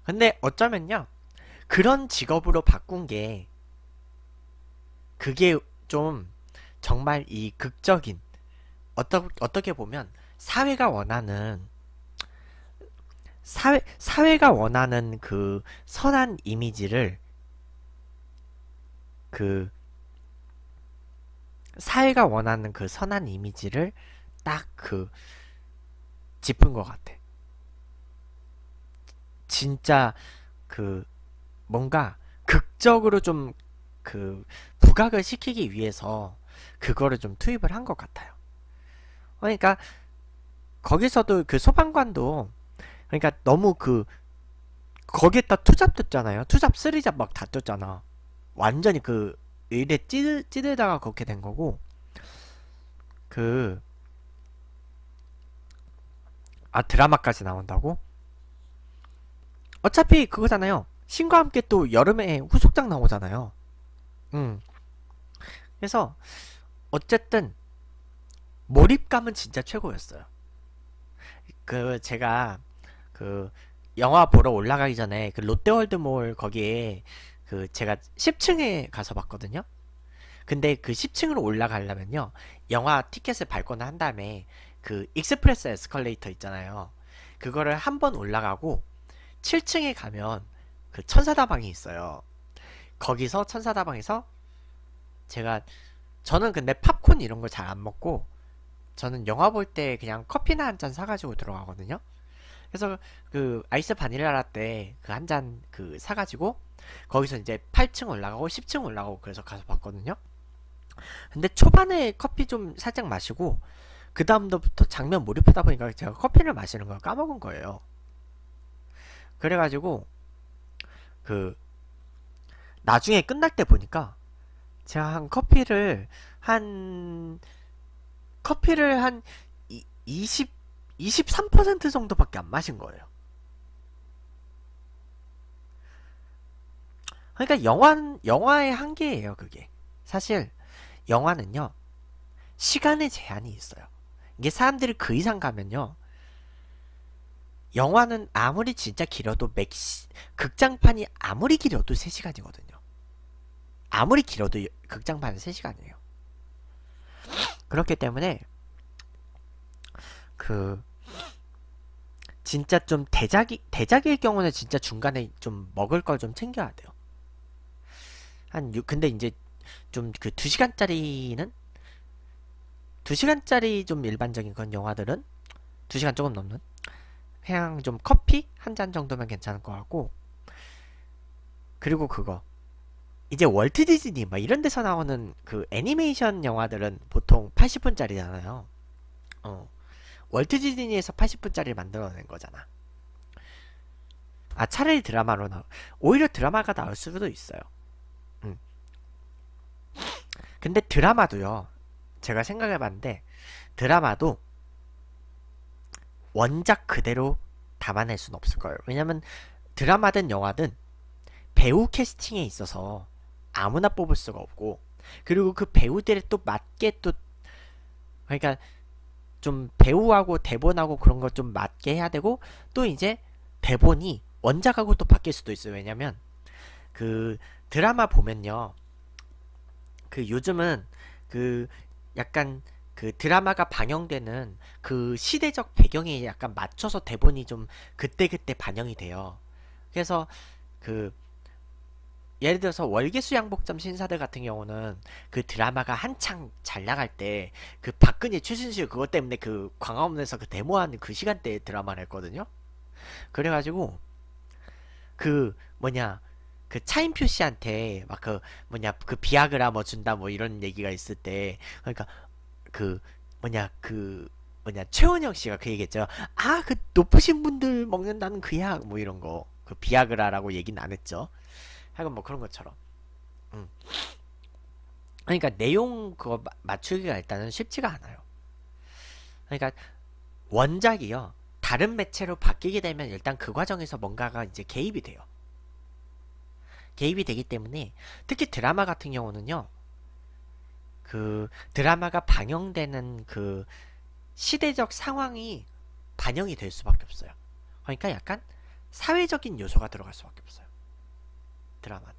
근데 어쩌면요 그런 직업으로 바꾼 게 그게 좀 정말 이 극적인 어떠, 어떻게 보면 사회가 원하는 사회 사회가 원하는 그 선한 이미지를 그 사회가 원하는 그 선한 이미지를 딱 그 짚은 것 같아. 진짜 그 뭔가 극적으로 좀 그 부각을 시키기 위해서 그거를 좀 투입을 한 것 같아요. 그러니까 거기서도 그 소방관도 그러니까 너무 그 거기에다 투잡 뒀잖아요. 투잡 쓰리잡 막 다 뒀잖아. 완전히 그 일에 찌들, 찌들다가 그렇게 된 거고 그 아 드라마까지 나온다고? 어차피 그거잖아요 신과 함께 또 여름에 후속작 나오잖아요 음 그래서 어쨌든 몰입감은 진짜 최고였어요 그 제가 그 영화 보러 올라가기 전에 그 롯데월드몰 거기에 그 제가 10층에 가서 봤거든요. 근데 그 10층으로 올라가려면요. 영화 티켓을 밟거나 한 다음에 그 익스프레스 에스컬레이터 있잖아요. 그거를 한 번 올라가고 7층에 가면 그 천사다방이 있어요. 거기서 천사다방에서 제가 저는 근데 팝콘 이런 걸 잘 안 먹고 저는 영화 볼 때 그냥 커피나 한 잔 사가지고 들어가거든요. 그래서 그 아이스 바닐라 라떼 그 한 잔그 그 사가지고 거기서 이제 8층 올라가고 10층 올라가고 그래서 가서 봤거든요. 근데 초반에 커피 좀 살짝 마시고 그 다음부터 장면 몰입하다 보니까 제가 커피를 마시는 걸 까먹은 거예요. 그래가지고 그 나중에 끝날 때 보니까 제가 한 커피를 한 커피를 한 20, 23% 정도밖에 안 마신 거예요. 그러니까 영화 영화의 한계예요, 그게. 사실 영화는요. 시간의 제한이 있어요. 이게 사람들이 그 이상 가면요. 영화는 아무리 진짜 길어도 맥시 극장판이 아무리 길어도 3시간이거든요. 아무리 길어도 극장판은 3시간이에요. 그렇기 때문에 그 진짜 좀 대작이 대작일 경우는 진짜 중간에 좀 먹을 걸 좀 챙겨야 돼요. 한 6, 근데 이제 좀 그 2시간짜리는 2시간짜리 좀 일반적인 건 영화들은 2시간 조금 넘는 그냥 좀 커피 한 잔 정도면 괜찮을 것 같고 그리고 그거 이제 월트 디즈니 막 이런 데서 나오는 그 애니메이션 영화들은 보통 80분짜리잖아요 어 월트 디즈니에서 80분짜리를 만들어낸 거잖아 아 차라리 드라마로 나 오히려 드라마가 나올 수도 있어요 근데 드라마도요. 제가 생각해 봤는데 드라마도 원작 그대로 담아낼 수는 없을 거예요. 왜냐면 드라마든 영화든 배우 캐스팅에 있어서 아무나 뽑을 수가 없고 그리고 그 배우들에 또 맞게 또 그러니까 좀 배우하고 대본하고 그런 걸 좀 맞게 해야 되고 또 이제 대본이 원작하고 또 바뀔 수도 있어요. 왜냐면 그 드라마 보면요. 그 요즘은 그 약간 그 드라마가 반영되는 그 시대적 배경에 약간 맞춰서 대본이 좀 그때그때 반영이 돼요. 그래서 그 예를 들어서 월계수 양복점 신사들 같은 경우는 그 드라마가 한창 잘 나갈 때 그 박근혜 최순실 그것 때문에 그 광화문에서 그 데모하는 그 시간대에 드라마를 했거든요. 그래가지고 그 뭐냐 그 차인표 씨한테 막 그 뭐냐 그 비아그라 뭐 준다 뭐 이런 얘기가 있을 때 그러니까 그 뭐냐 그 뭐냐 최원영 씨가 그 얘기했죠. 아 그 높으신 분들 먹는다는 그 약 뭐 이런 거 그 비아그라라고 얘기는 안 했죠. 하여간 뭐 그런 것처럼. 음. 그러니까 내용 그거 맞추기가 일단은 쉽지가 않아요. 그러니까 원작이요. 다른 매체로 바뀌게 되면 일단 그 과정에서 뭔가가 이제 개입이 돼요. 개입이 되기 때문에 특히 드라마 같은 경우는요. 그 드라마가 방영되는그 시대적 상황이 반영이 될 수밖에 없어요. 그러니까 약간 사회적인 요소가 들어갈 수밖에 없어요. 드라마는.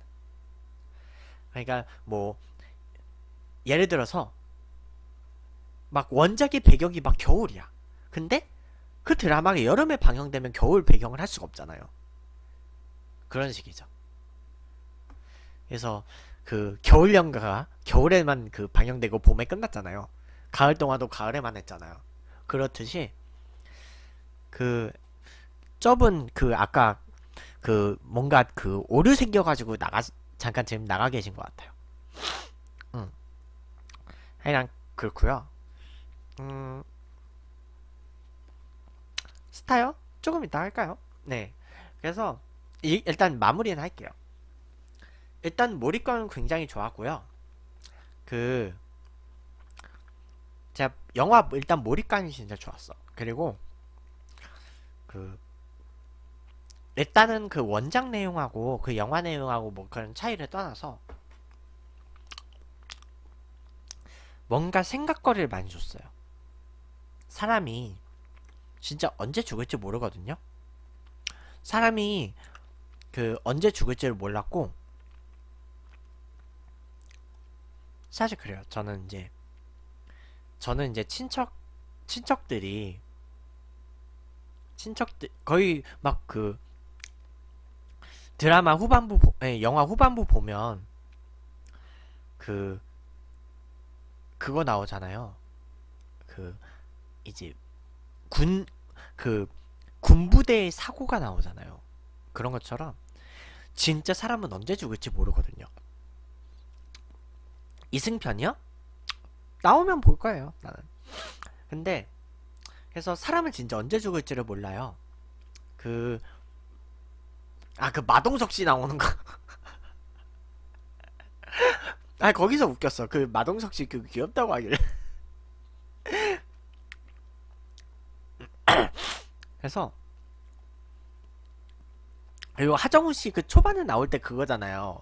그러니까 뭐 예를 들어서 막 원작의 배경이 막 겨울이야. 근데 그 드라마가 여름에 방영되면 겨울 배경을 할 수가 없잖아요. 그런 식이죠. 그래서 그 겨울 연가가 겨울에만 그 방영되고 봄에 끝났잖아요. 가을 동화도 가을에만 했잖아요. 그렇듯이 그좁은그 아까 그 뭔가 그 오류 생겨가지고 나가 잠깐 지금 나가 계신 것 같아요. 음, 하여간 그렇고요. 음, 스타요? 조금 이따 할까요? 네. 그래서 이, 일단 마무리는 할게요. 일단 몰입감은 굉장히 좋았고요. 그 제가 영화 일단 몰입감이 진짜 좋았어. 그리고 그 일단은 그 원작 내용하고 그 영화 내용하고 뭐 그런 차이를 떠나서 뭔가 생각거리를 많이 줬어요. 사람이 진짜 언제 죽을지 모르거든요. 사람이 그 언제 죽을지를 몰랐고 사실 그래요. 저는 이제 저는 이제 친척 친척들이 친척들 거의 막 그 드라마 후반부 네, 영화 후반부 보면 그 그거 나오잖아요. 그 이제 군그 군부대의 사고가 나오잖아요. 그런 것처럼 진짜 사람은 언제 죽을지 모르거든요. 이승편이요? 나오면 볼 거예요 나는 근데 그래서 사람은 진짜 언제 죽을지를 몰라요 그 아, 그 마동석 씨 나오는 거. 아, 거기서 웃겼어. 그 마동석 씨 그 귀엽다고 하길래. 그래서 그리고 하정우 씨 그 초반에 나올 때 그거잖아요.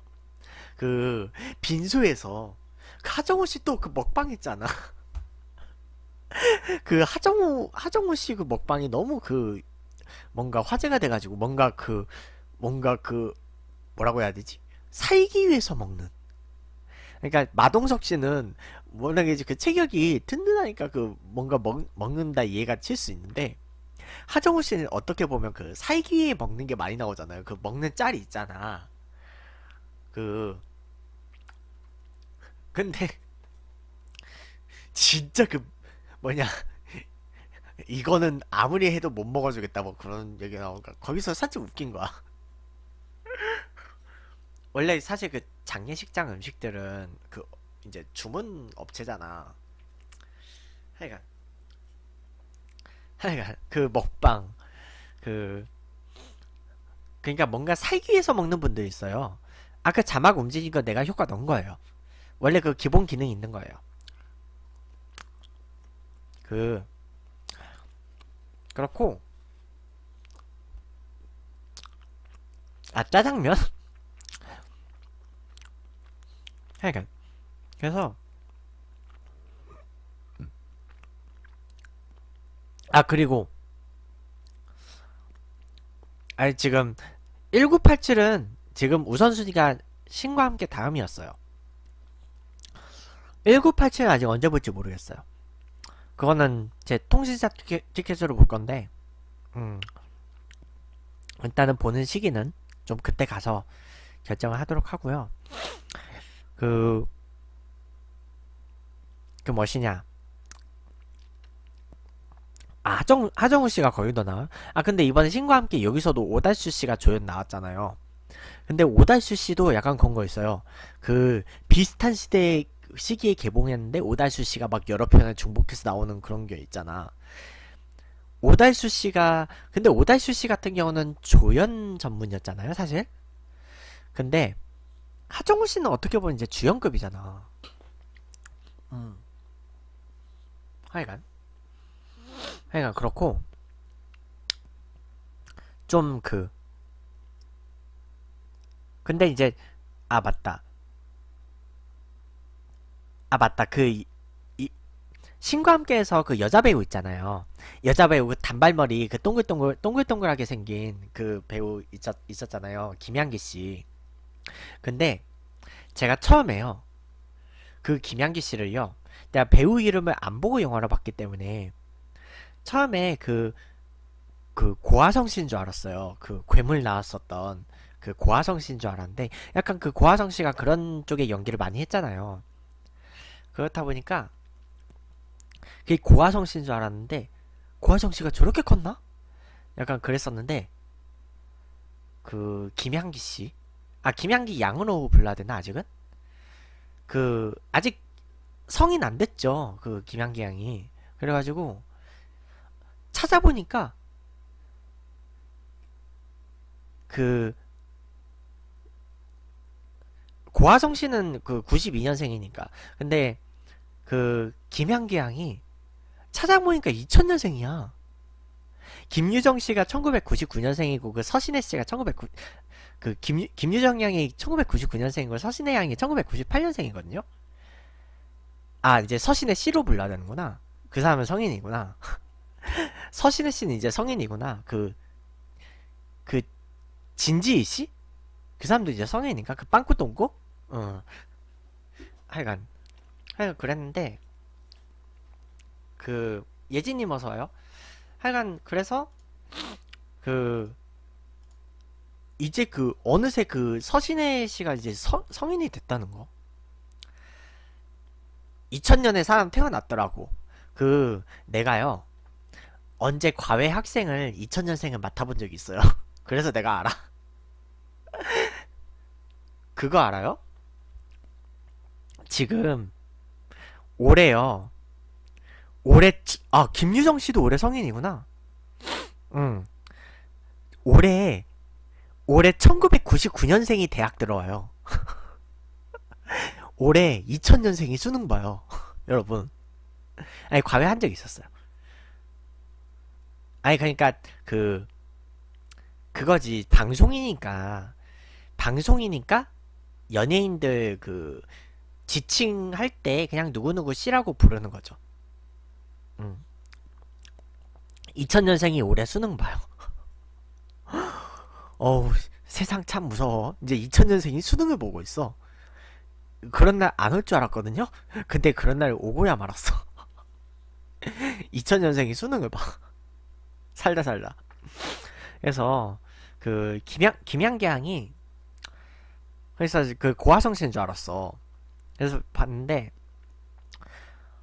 그 빈소에서 하정우 씨 또 그 먹방 했잖아. 그 하정우 하정우 씨 그 먹방이 너무 그 뭔가 화제가 돼가지고 뭔가 그 뭔가 그 뭐라고 해야 되지 살기 위해서 먹는. 그러니까 마동석 씨는 워낙에 그 체격이 든든하니까그 뭔가 먹, 먹는다 이해가 칠 수 있는데 하정우 씨는 어떻게 보면 그 살기 위해 먹는 게 많이 나오잖아요. 그 먹는 짤이 있잖아. 그 근데 진짜 그 뭐냐 이거는 아무리 해도 못 먹어주겠다 뭐 그런 얘기 나오니까 거기서 살짝 웃긴 거야 원래 사실 그 장례식장 음식들은 그 이제 주문 업체잖아 하여간 하여간 그 먹방 그 그러니까 뭔가 살기 위해서 먹는 분들 있어요 아까 자막 움직인 거 내가 효과 넣은 거예요 원래 그 기본 기능이 있는 거예요. 그 그렇고 아 짜장면? 하여간 그래서 아 그리고 아니 지금 1987은 지금 우선순위가 신과 함께 다음이었어요 1987은 아직 언제 볼지 모르겠어요. 그거는 제 통신사 티켓, 으로볼 건데, 음, 일단은 보는 시기는 좀 그때 가서 결정을 하도록 하고요. 그, 그멋이냐 아, 하정, 하정우 씨가 거기더 나와? 아, 근데 이번에 신과 함께 여기서도 오달수 씨가 조연 나왔잖아요. 근데 오달수 씨도 약간 그런 거 있어요. 그, 비슷한 시대에 시기에 개봉했는데 오달수 씨가 막 여러 편을 중복해서 나오는 그런 게 있잖아. 오달수 씨가 근데 오달수 씨 같은 경우는 조연 전문이었잖아요, 사실. 근데 하정우 씨는 어떻게 보면 이제 주연급이잖아. 음. 하여간 하여간 그렇고 좀 그 근데 이제 아 맞다 아 맞다 그 이, 신과 함께해서 그 여자 배우 있잖아요. 여자 배우 그 단발머리 그 동글동글 동글동글하게 생긴 그 배우 있었, 있었잖아요. 김양기 씨. 근데 제가 처음에요. 그 김양기 씨를요. 내가 배우 이름을 안 보고 영화를 봤기 때문에 처음에 그 그 고아성 씨인 줄 알았어요. 그 괴물 나왔었던 그 고아성 씨인 줄 알았는데 약간 그 고아성 씨가 그런 쪽의 연기를 많이 했잖아요. 그렇다 보니까 그게 고화성 씨인 줄 알았는데 고화성 씨가 저렇게 컸나? 약간 그랬었는데 그 김향기 씨, 아 김향기 양으로 불러야 되나 아직은? 그 아직 성인 안 됐죠 그 김향기 양이 그래가지고 찾아보니까 그 고하성 씨는 그 92년생이니까. 근데 그 김향기 양이 찾아보니까 2000년생이야. 김유정 씨가 1999년생이고 그 서신혜 씨가 1 9 9 9그 김, 김유정 양이 1999년생이고 서신혜 양이 1998년생이거든요. 아 이제 서신혜 씨로 불러야 되는구나. 그 사람은 성인이구나. 서신혜 씨는 이제 성인이구나. 그그 그 진지희 씨? 그 사람도 이제 성인이니까 그 빵꾸 똥꾸? 어 하여간 하여간 그랬는데 그 예진님 어서 와요. 하여간 그래서 그 이제 그 어느새 그 서신혜 씨가 이제 서, 성인이 됐다는 거. 2000년에 사람 태어났더라고. 그 내가요. 언제 과외 학생을 2000년생을 맡아본 적이 있어요. 그래서 내가 알아. 그거 알아요? 지금 올해요. 올해 아 김유정 씨도 올해 성인이구나. 응. 올해 올해 1999년생이 대학 들어와요. 올해 2000년생이 수능 봐요. 여러분. 아니 과외 한 적 있었어요. 아니 그러니까 그 그거지 방송이니까 방송이니까 연예인들 그 지칭할 때 그냥 누구누구 씨라고 부르는 거죠. 음. 2000년생이 올해 수능 봐요. 어우, 세상 참 무서워. 이제 2000년생이 수능을 보고 있어. 그런 날 안 올 줄 알았거든요? 근데 그런 날 오고야 말았어. 2000년생이 수능을 봐. 살다 살다. 그래서, 그, 김양, 김양계양이, 그래서 그고화성신인줄 알았어. 그래서 봤는데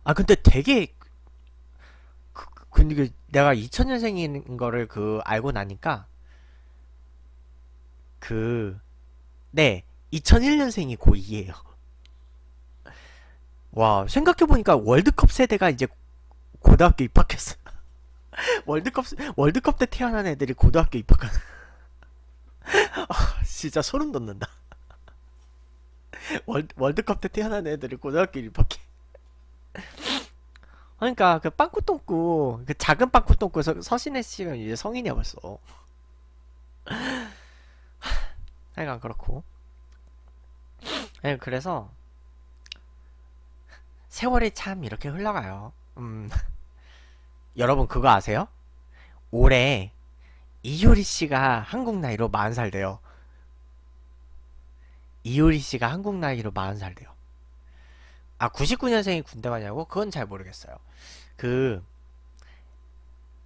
아 근데 되게 그, 그 근데 그 내가 2000년생인 거를 그 알고 나니까 그 네 2001년생이 고2예요 와 생각해보니까 월드컵 세대가 이제 고등학교 입학했어 월드컵 월드컵 때 태어난 애들이 고등학교 입학한 아 진짜 소름 돋는다 월드, 컵때 태어난 애들이 고등학교 1학기 그러니까 그 빵꾸똥꾸 그 작은 빵꾸똥꾸에서 서신혜 씨가 이제 성인이야 벌써 하여간 그렇고 예 그래서 세월이 참 이렇게 흘러가요 음 여러분 그거 아세요? 올해 이효리 씨가 한국 나이로 40살 돼요 이효리 씨가 한국 나이로 40살 돼요. 아, 99년생이 군대 가냐고? 그건 잘 모르겠어요. 그,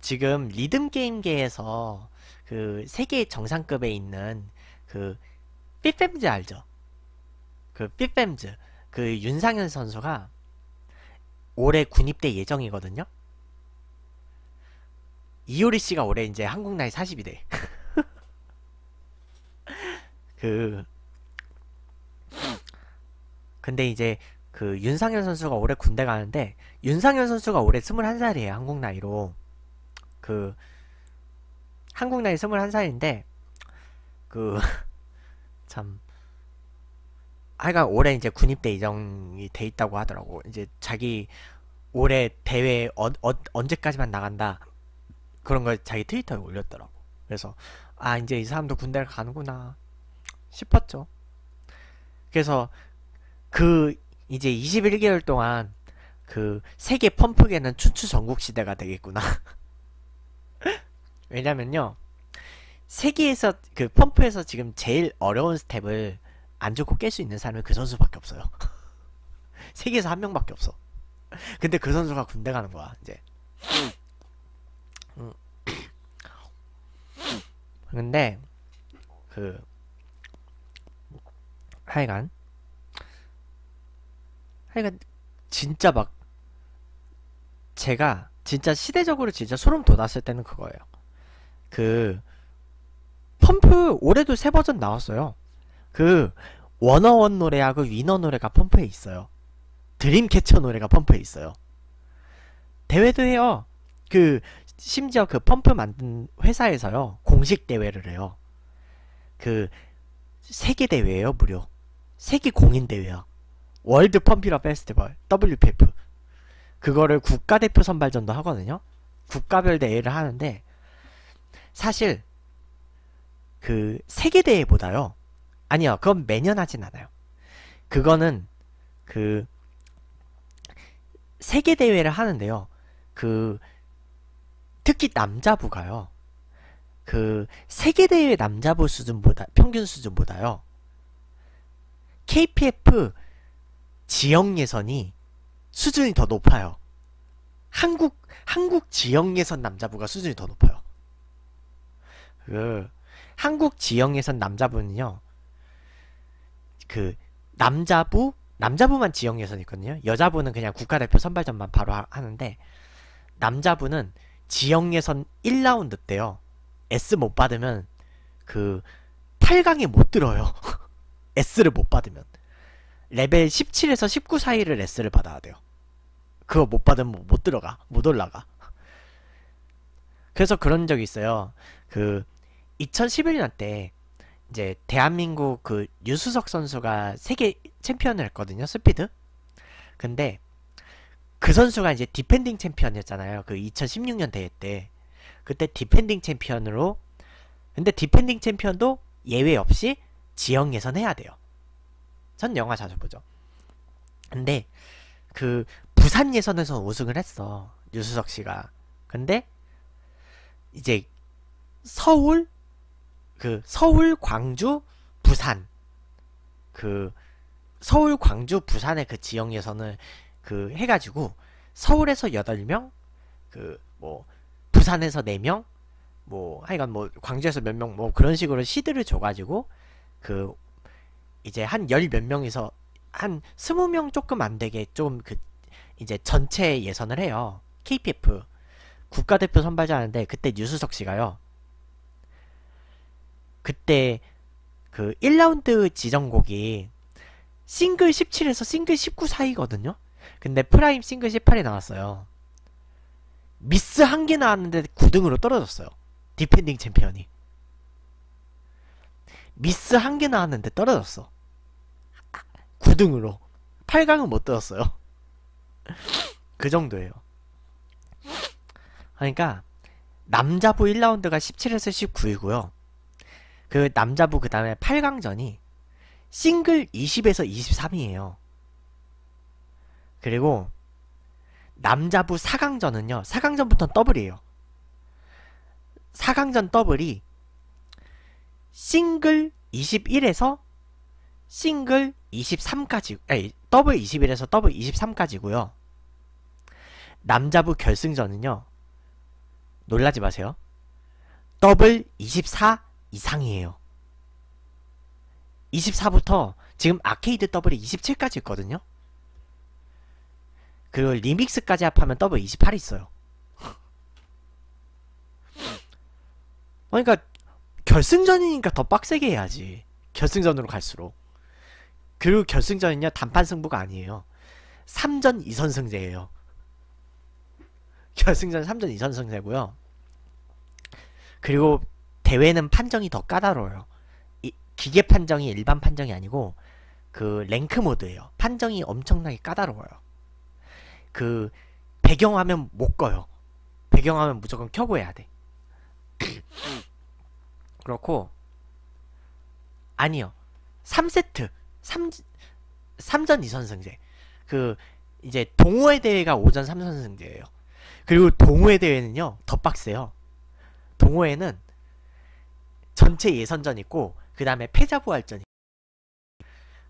지금 리듬 게임계에서 그 세계 정상급에 있는 그 삐뺨즈 알죠? 그 삐뺨즈. 그 윤상현 선수가 올해 군입대 예정이거든요? 이효리 씨가 올해 이제 한국 나이 40이래. 그, 근데 이제 그 윤상현 선수가 올해 군대 가는데 윤상현 선수가 올해 21살이에요. 한국 나이로. 그 한국 나이 21살인데 그 참 하여간 올해 이제 군입대 이정이돼 있다고 하더라고. 이제 자기 올해 대회 어, 어, 언제까지만 나간다. 그런 걸 자기 트위터에 올렸더라고. 그래서 아 이제 이 사람도 군대를 가는구나 싶었죠. 그래서 그 이제 21개월 동안 그 세계 펌프계는 춘추 전국 시대가 되겠구나. 왜냐면요. 세계에서 그 펌프에서 지금 제일 어려운 스텝을 안 좋고 깰 수 있는 사람이 그 선수밖에 없어요. 세계에서 한 명밖에 없어. 근데 그 선수가 군대 가는 거야, 이제. 음. 근데 그 하여간 하여간 진짜 막 제가 진짜 시대적으로 진짜 소름 돋았을 때는 그거예요. 그 펌프 올해도 새 버전 나왔어요. 그 워너원 노래하고 위너 노래가 펌프에 있어요. 드림캐쳐 노래가 펌프에 있어요. 대회도 해요. 그 심지어 그 펌프 만든 회사에서요 공식 대회를 해요. 그 세계 대회예요 무료 세계 공인 대회요. 월드 펌피업 페스티벌 WPF 그거를 국가대표 선발전도 하거든요. 국가별 대회를 하는데 사실 그 세계 대회보다요. 아니요. 그건 매년 하진 않아요. 그거는 그 세계 대회를 하는데요. 그 특히 남자부가요. 그 세계 대회 남자부 수준보다 평균 수준보다요. KPF 지역 예선이 수준이 더 높아요. 한국 한국 지역 예선 남자부가 수준이 더 높아요. 그 한국 지역 예선 남자부는요. 그 남자부 남자부만 지역 예선 있거든요. 여자부는 그냥 국가대표 선발전만 바로 하, 는데 남자부는 지역 예선 1라운드 때요. S 못 받으면 그 8강에 못 들어요. S를 못 받으면. 레벨 17에서 19 사이를 레스를 받아야 돼요. 그거 못 받으면 뭐 못 들어가. 못 올라가. 그래서 그런 적이 있어요. 그 2011년 때 이제 대한민국 그 유수석 선수가 세계 챔피언을 했거든요. 스피드. 근데 그 선수가 이제 디펜딩 챔피언이었잖아요. 그 2016년 대회 때. 그때 디펜딩 챔피언으로 근데 디펜딩 챔피언도 예외 없이 지역 예선해야 돼요. 전 영화 자주 보죠. 근데 그 부산 예선에서 우승을 했어. 유수석 씨가. 근데 이제 서울 그 서울 광주 부산 그 서울 광주 부산의 그 지역 예선을 그 해가지고 서울에서 8명 그 뭐 부산에서 4명 뭐 하여간 뭐 광주에서 몇 명 뭐 그런 식으로 시드를 줘가지고 그 이제 한 열 몇 명에서 한 스무 명 조금 안 되게 좀 그 이제 전체 예선을 해요. KPF 국가대표 선발자는데 그때 뉴스석 씨가요. 그때 그 1라운드 지정곡이 싱글 17에서 싱글 19 사이거든요. 근데 프라임 싱글 18이 나왔어요. 미스 한 개 나왔는데 9등으로 떨어졌어요. 디펜딩 챔피언이. 미스 한 개 나왔는데 떨어졌어. 9등으로. 8강은 못떨었어요그 정도예요. 그러니까 남자부 1라운드가 17에서 19이고요. 그 남자부 그 다음에 8강전이 싱글 20에서 23이에요. 그리고 남자부 4강전은요. 4강전부터는 더블이에요. 4강전 더블이 싱글 21에서 싱글 23까지, 아니, 더블 21에서 더블 23까지고요. 남자부 결승전은요. 놀라지 마세요. 더블 24 이상이에요. 24부터 지금 아케이드 더블이 27까지 있거든요. 그리고 리믹스까지 합하면 더블 28이 있어요. 그러니까 결승전이니까 더 빡세게 해야지. 결승전으로 갈수록. 그리고 결승전은요, 단판 승부가 아니에요. 3전 2선승제예요. 결승전 3전 2선승제고요. 그리고 대회는 판정이 더 까다로워요. 이, 기계 판정이 일반 판정이 아니고 그 랭크 모드예요. 판정이 엄청나게 까다로워요. 그 배경화면 못 꺼요. 배경화면 무조건 켜고 해야 돼. 그렇고 아니요. 3세트 3 3전 2선승제. 그 이제 동호회 대회가 오전 3선승제예요. 그리고 동호회 대회는요. 더 빡세요. 동호회는 전체 예선전 있고 그다음에 패자 부활전이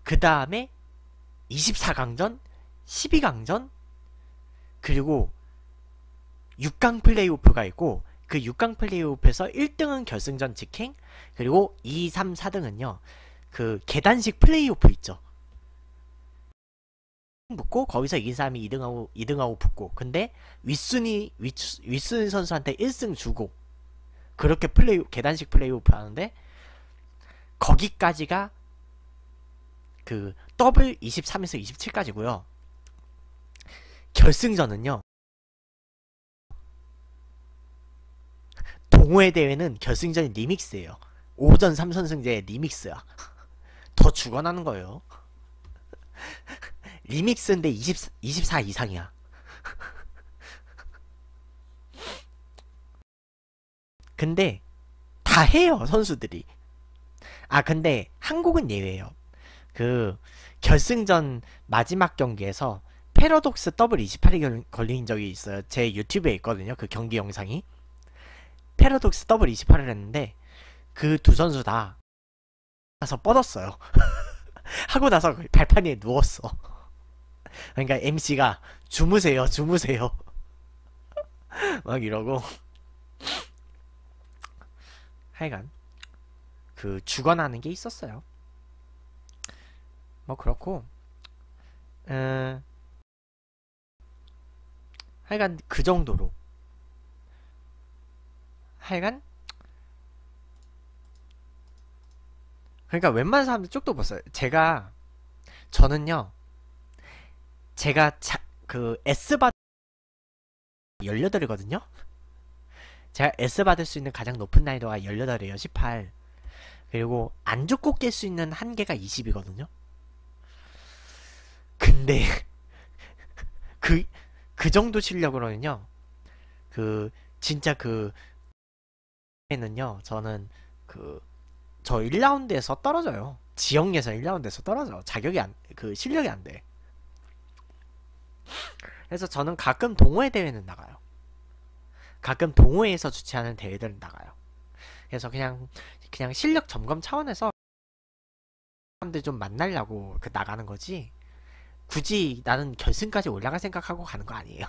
그다음에 24강전, 12강전 그리고 6강 플레이오프가 있고 그 6강 플레이오프에서 1등은 결승전 직행 그리고 2, 3, 4등은요 그 계단식 플레이오프 있죠 붙고 거기서 2, 3이 2등하고 2등하고 붙고 근데 윗순이 윗순 선수한테 1승 주고 그렇게 플레이 계단식 플레이오프 하는데 거기까지가 그 더블 23에서 27까지고요 결승전은요 동호회 대회는 결승전이 리믹스예요. 오전 3선승제 리믹스야. 더 죽어나는 거예요. 리믹스인데 20, 24 이상이야. 근데 다 해요 선수들이. 아 근데 한국은 예외예요. 그 결승전 마지막 경기에서 패러독스 더블 28이 걸린 적이 있어요. 제 유튜브에 있거든요. 그 경기 영상이. 패러독스 더블 28을 했는데 그 두 선수 다 나서 뻗었어요. 하고 나서 발판 위에 누웠어. 그러니까 MC가 주무세요, 주무세요. 막 이러고 하여간 그 주관하는 게 있었어요. 뭐 그렇고 음, 하여간 그 정도로 하여간 그러니까 웬만한 사람들 쪽도 봤어요. 제가 저는요. 제가 자, 그 S 받 18이거든요. 제가 S 받을 수 있는 가장 높은 난이도가 18이에요. 18. 그리고 안 죽고 깰 수 있는 한계가 20이거든요. 근데 그그 그 정도 실력으로는요. 그 진짜 그 는요 저는 그 저 1라운드에서 떨어져요 지역 예선 1라운드에서 떨어져 자격이 안 그 실력이 안돼 그래서 저는 가끔 동호회 대회는 나가요 가끔 동호회에서 주최하는 대회들은 나가요 그래서 그냥 그냥 실력 점검 차원에서 사람들 좀 만나려고 그 나가는 거지 굳이 나는 결승까지 올라갈 생각하고 가는 거 아니에요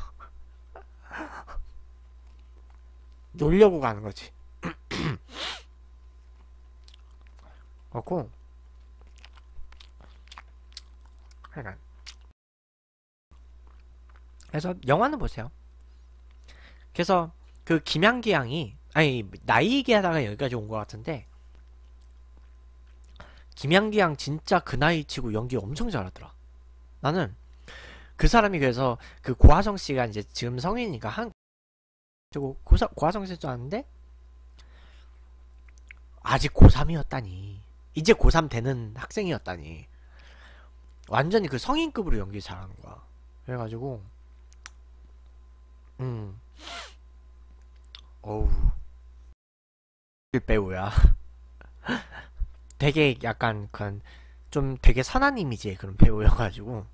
놀려고 가는 거지 어, 렇 하여간. 그래서 영화는 보세요. 그래서 그 김양기 양이 아니 나이 얘기하다가 여기까지 온 것 같은데 김양기 양 진짜 그 나이 치고 연기 엄청 잘하더라. 나는 그 사람이 그래서 그 고하성 씨가 이제 지금 성인이니까 한저 고사, 고하성 씨도 아는데 아직 고3이었다니. 이제 고3 되는 학생이었다니. 완전히 그 성인급으로 연기 잘하는 거야. 그래가지고, 음, 어우, 배우야. 되게 약간 그런 좀 되게 선한 이미지의 그런 배우여가지고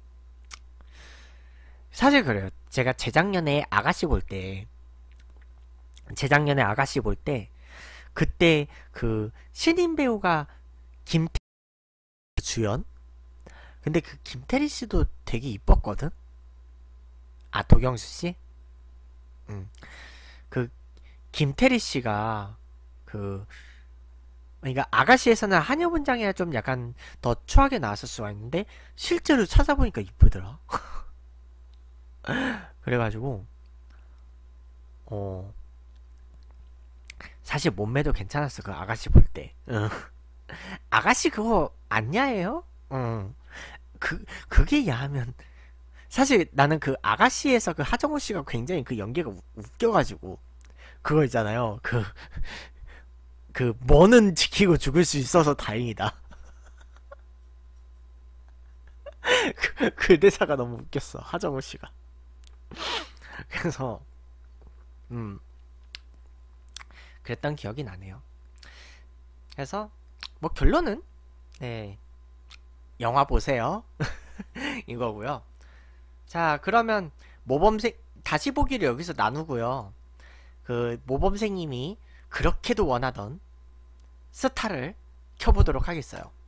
사실 그래요. 제가 재작년에 아가씨 볼 때, 재작년에 아가씨 볼때 그때 그 신인 배우가 김태 리 주연 근데 그 김태리 씨도 되게 이뻤거든. 아 도경수 씨? 응. 음. 그 김태리 씨가 그 그러니까 아가씨에서는 한여분장애가좀 약간 더 추하게 나왔을 수가 있는데 실제로 찾아보니까 이쁘더라. 그래가지고 어 사실 몸매도 괜찮았어 그 아가씨 볼 때. 아가씨 그거 안야예요그 그게 야하면 사실 나는 그 아가씨에서 그 하정우 씨가 굉장히 그 연기가 우, 웃겨가지고 그거 있잖아요. 그그 그 뭐는 지키고 죽을 수 있어서 다행이다. 그, 그 대사가 너무 웃겼어 하정우 씨가. 그래서 음. 그랬던 기억이 나네요. 그래서 뭐 결론은 네, 영화 보세요 이거고요. 자 그러면 모범생 다시 보기를 여기서 나누고요. 그 모범생님이 그렇게도 원하던 스타를 켜보도록 하겠어요.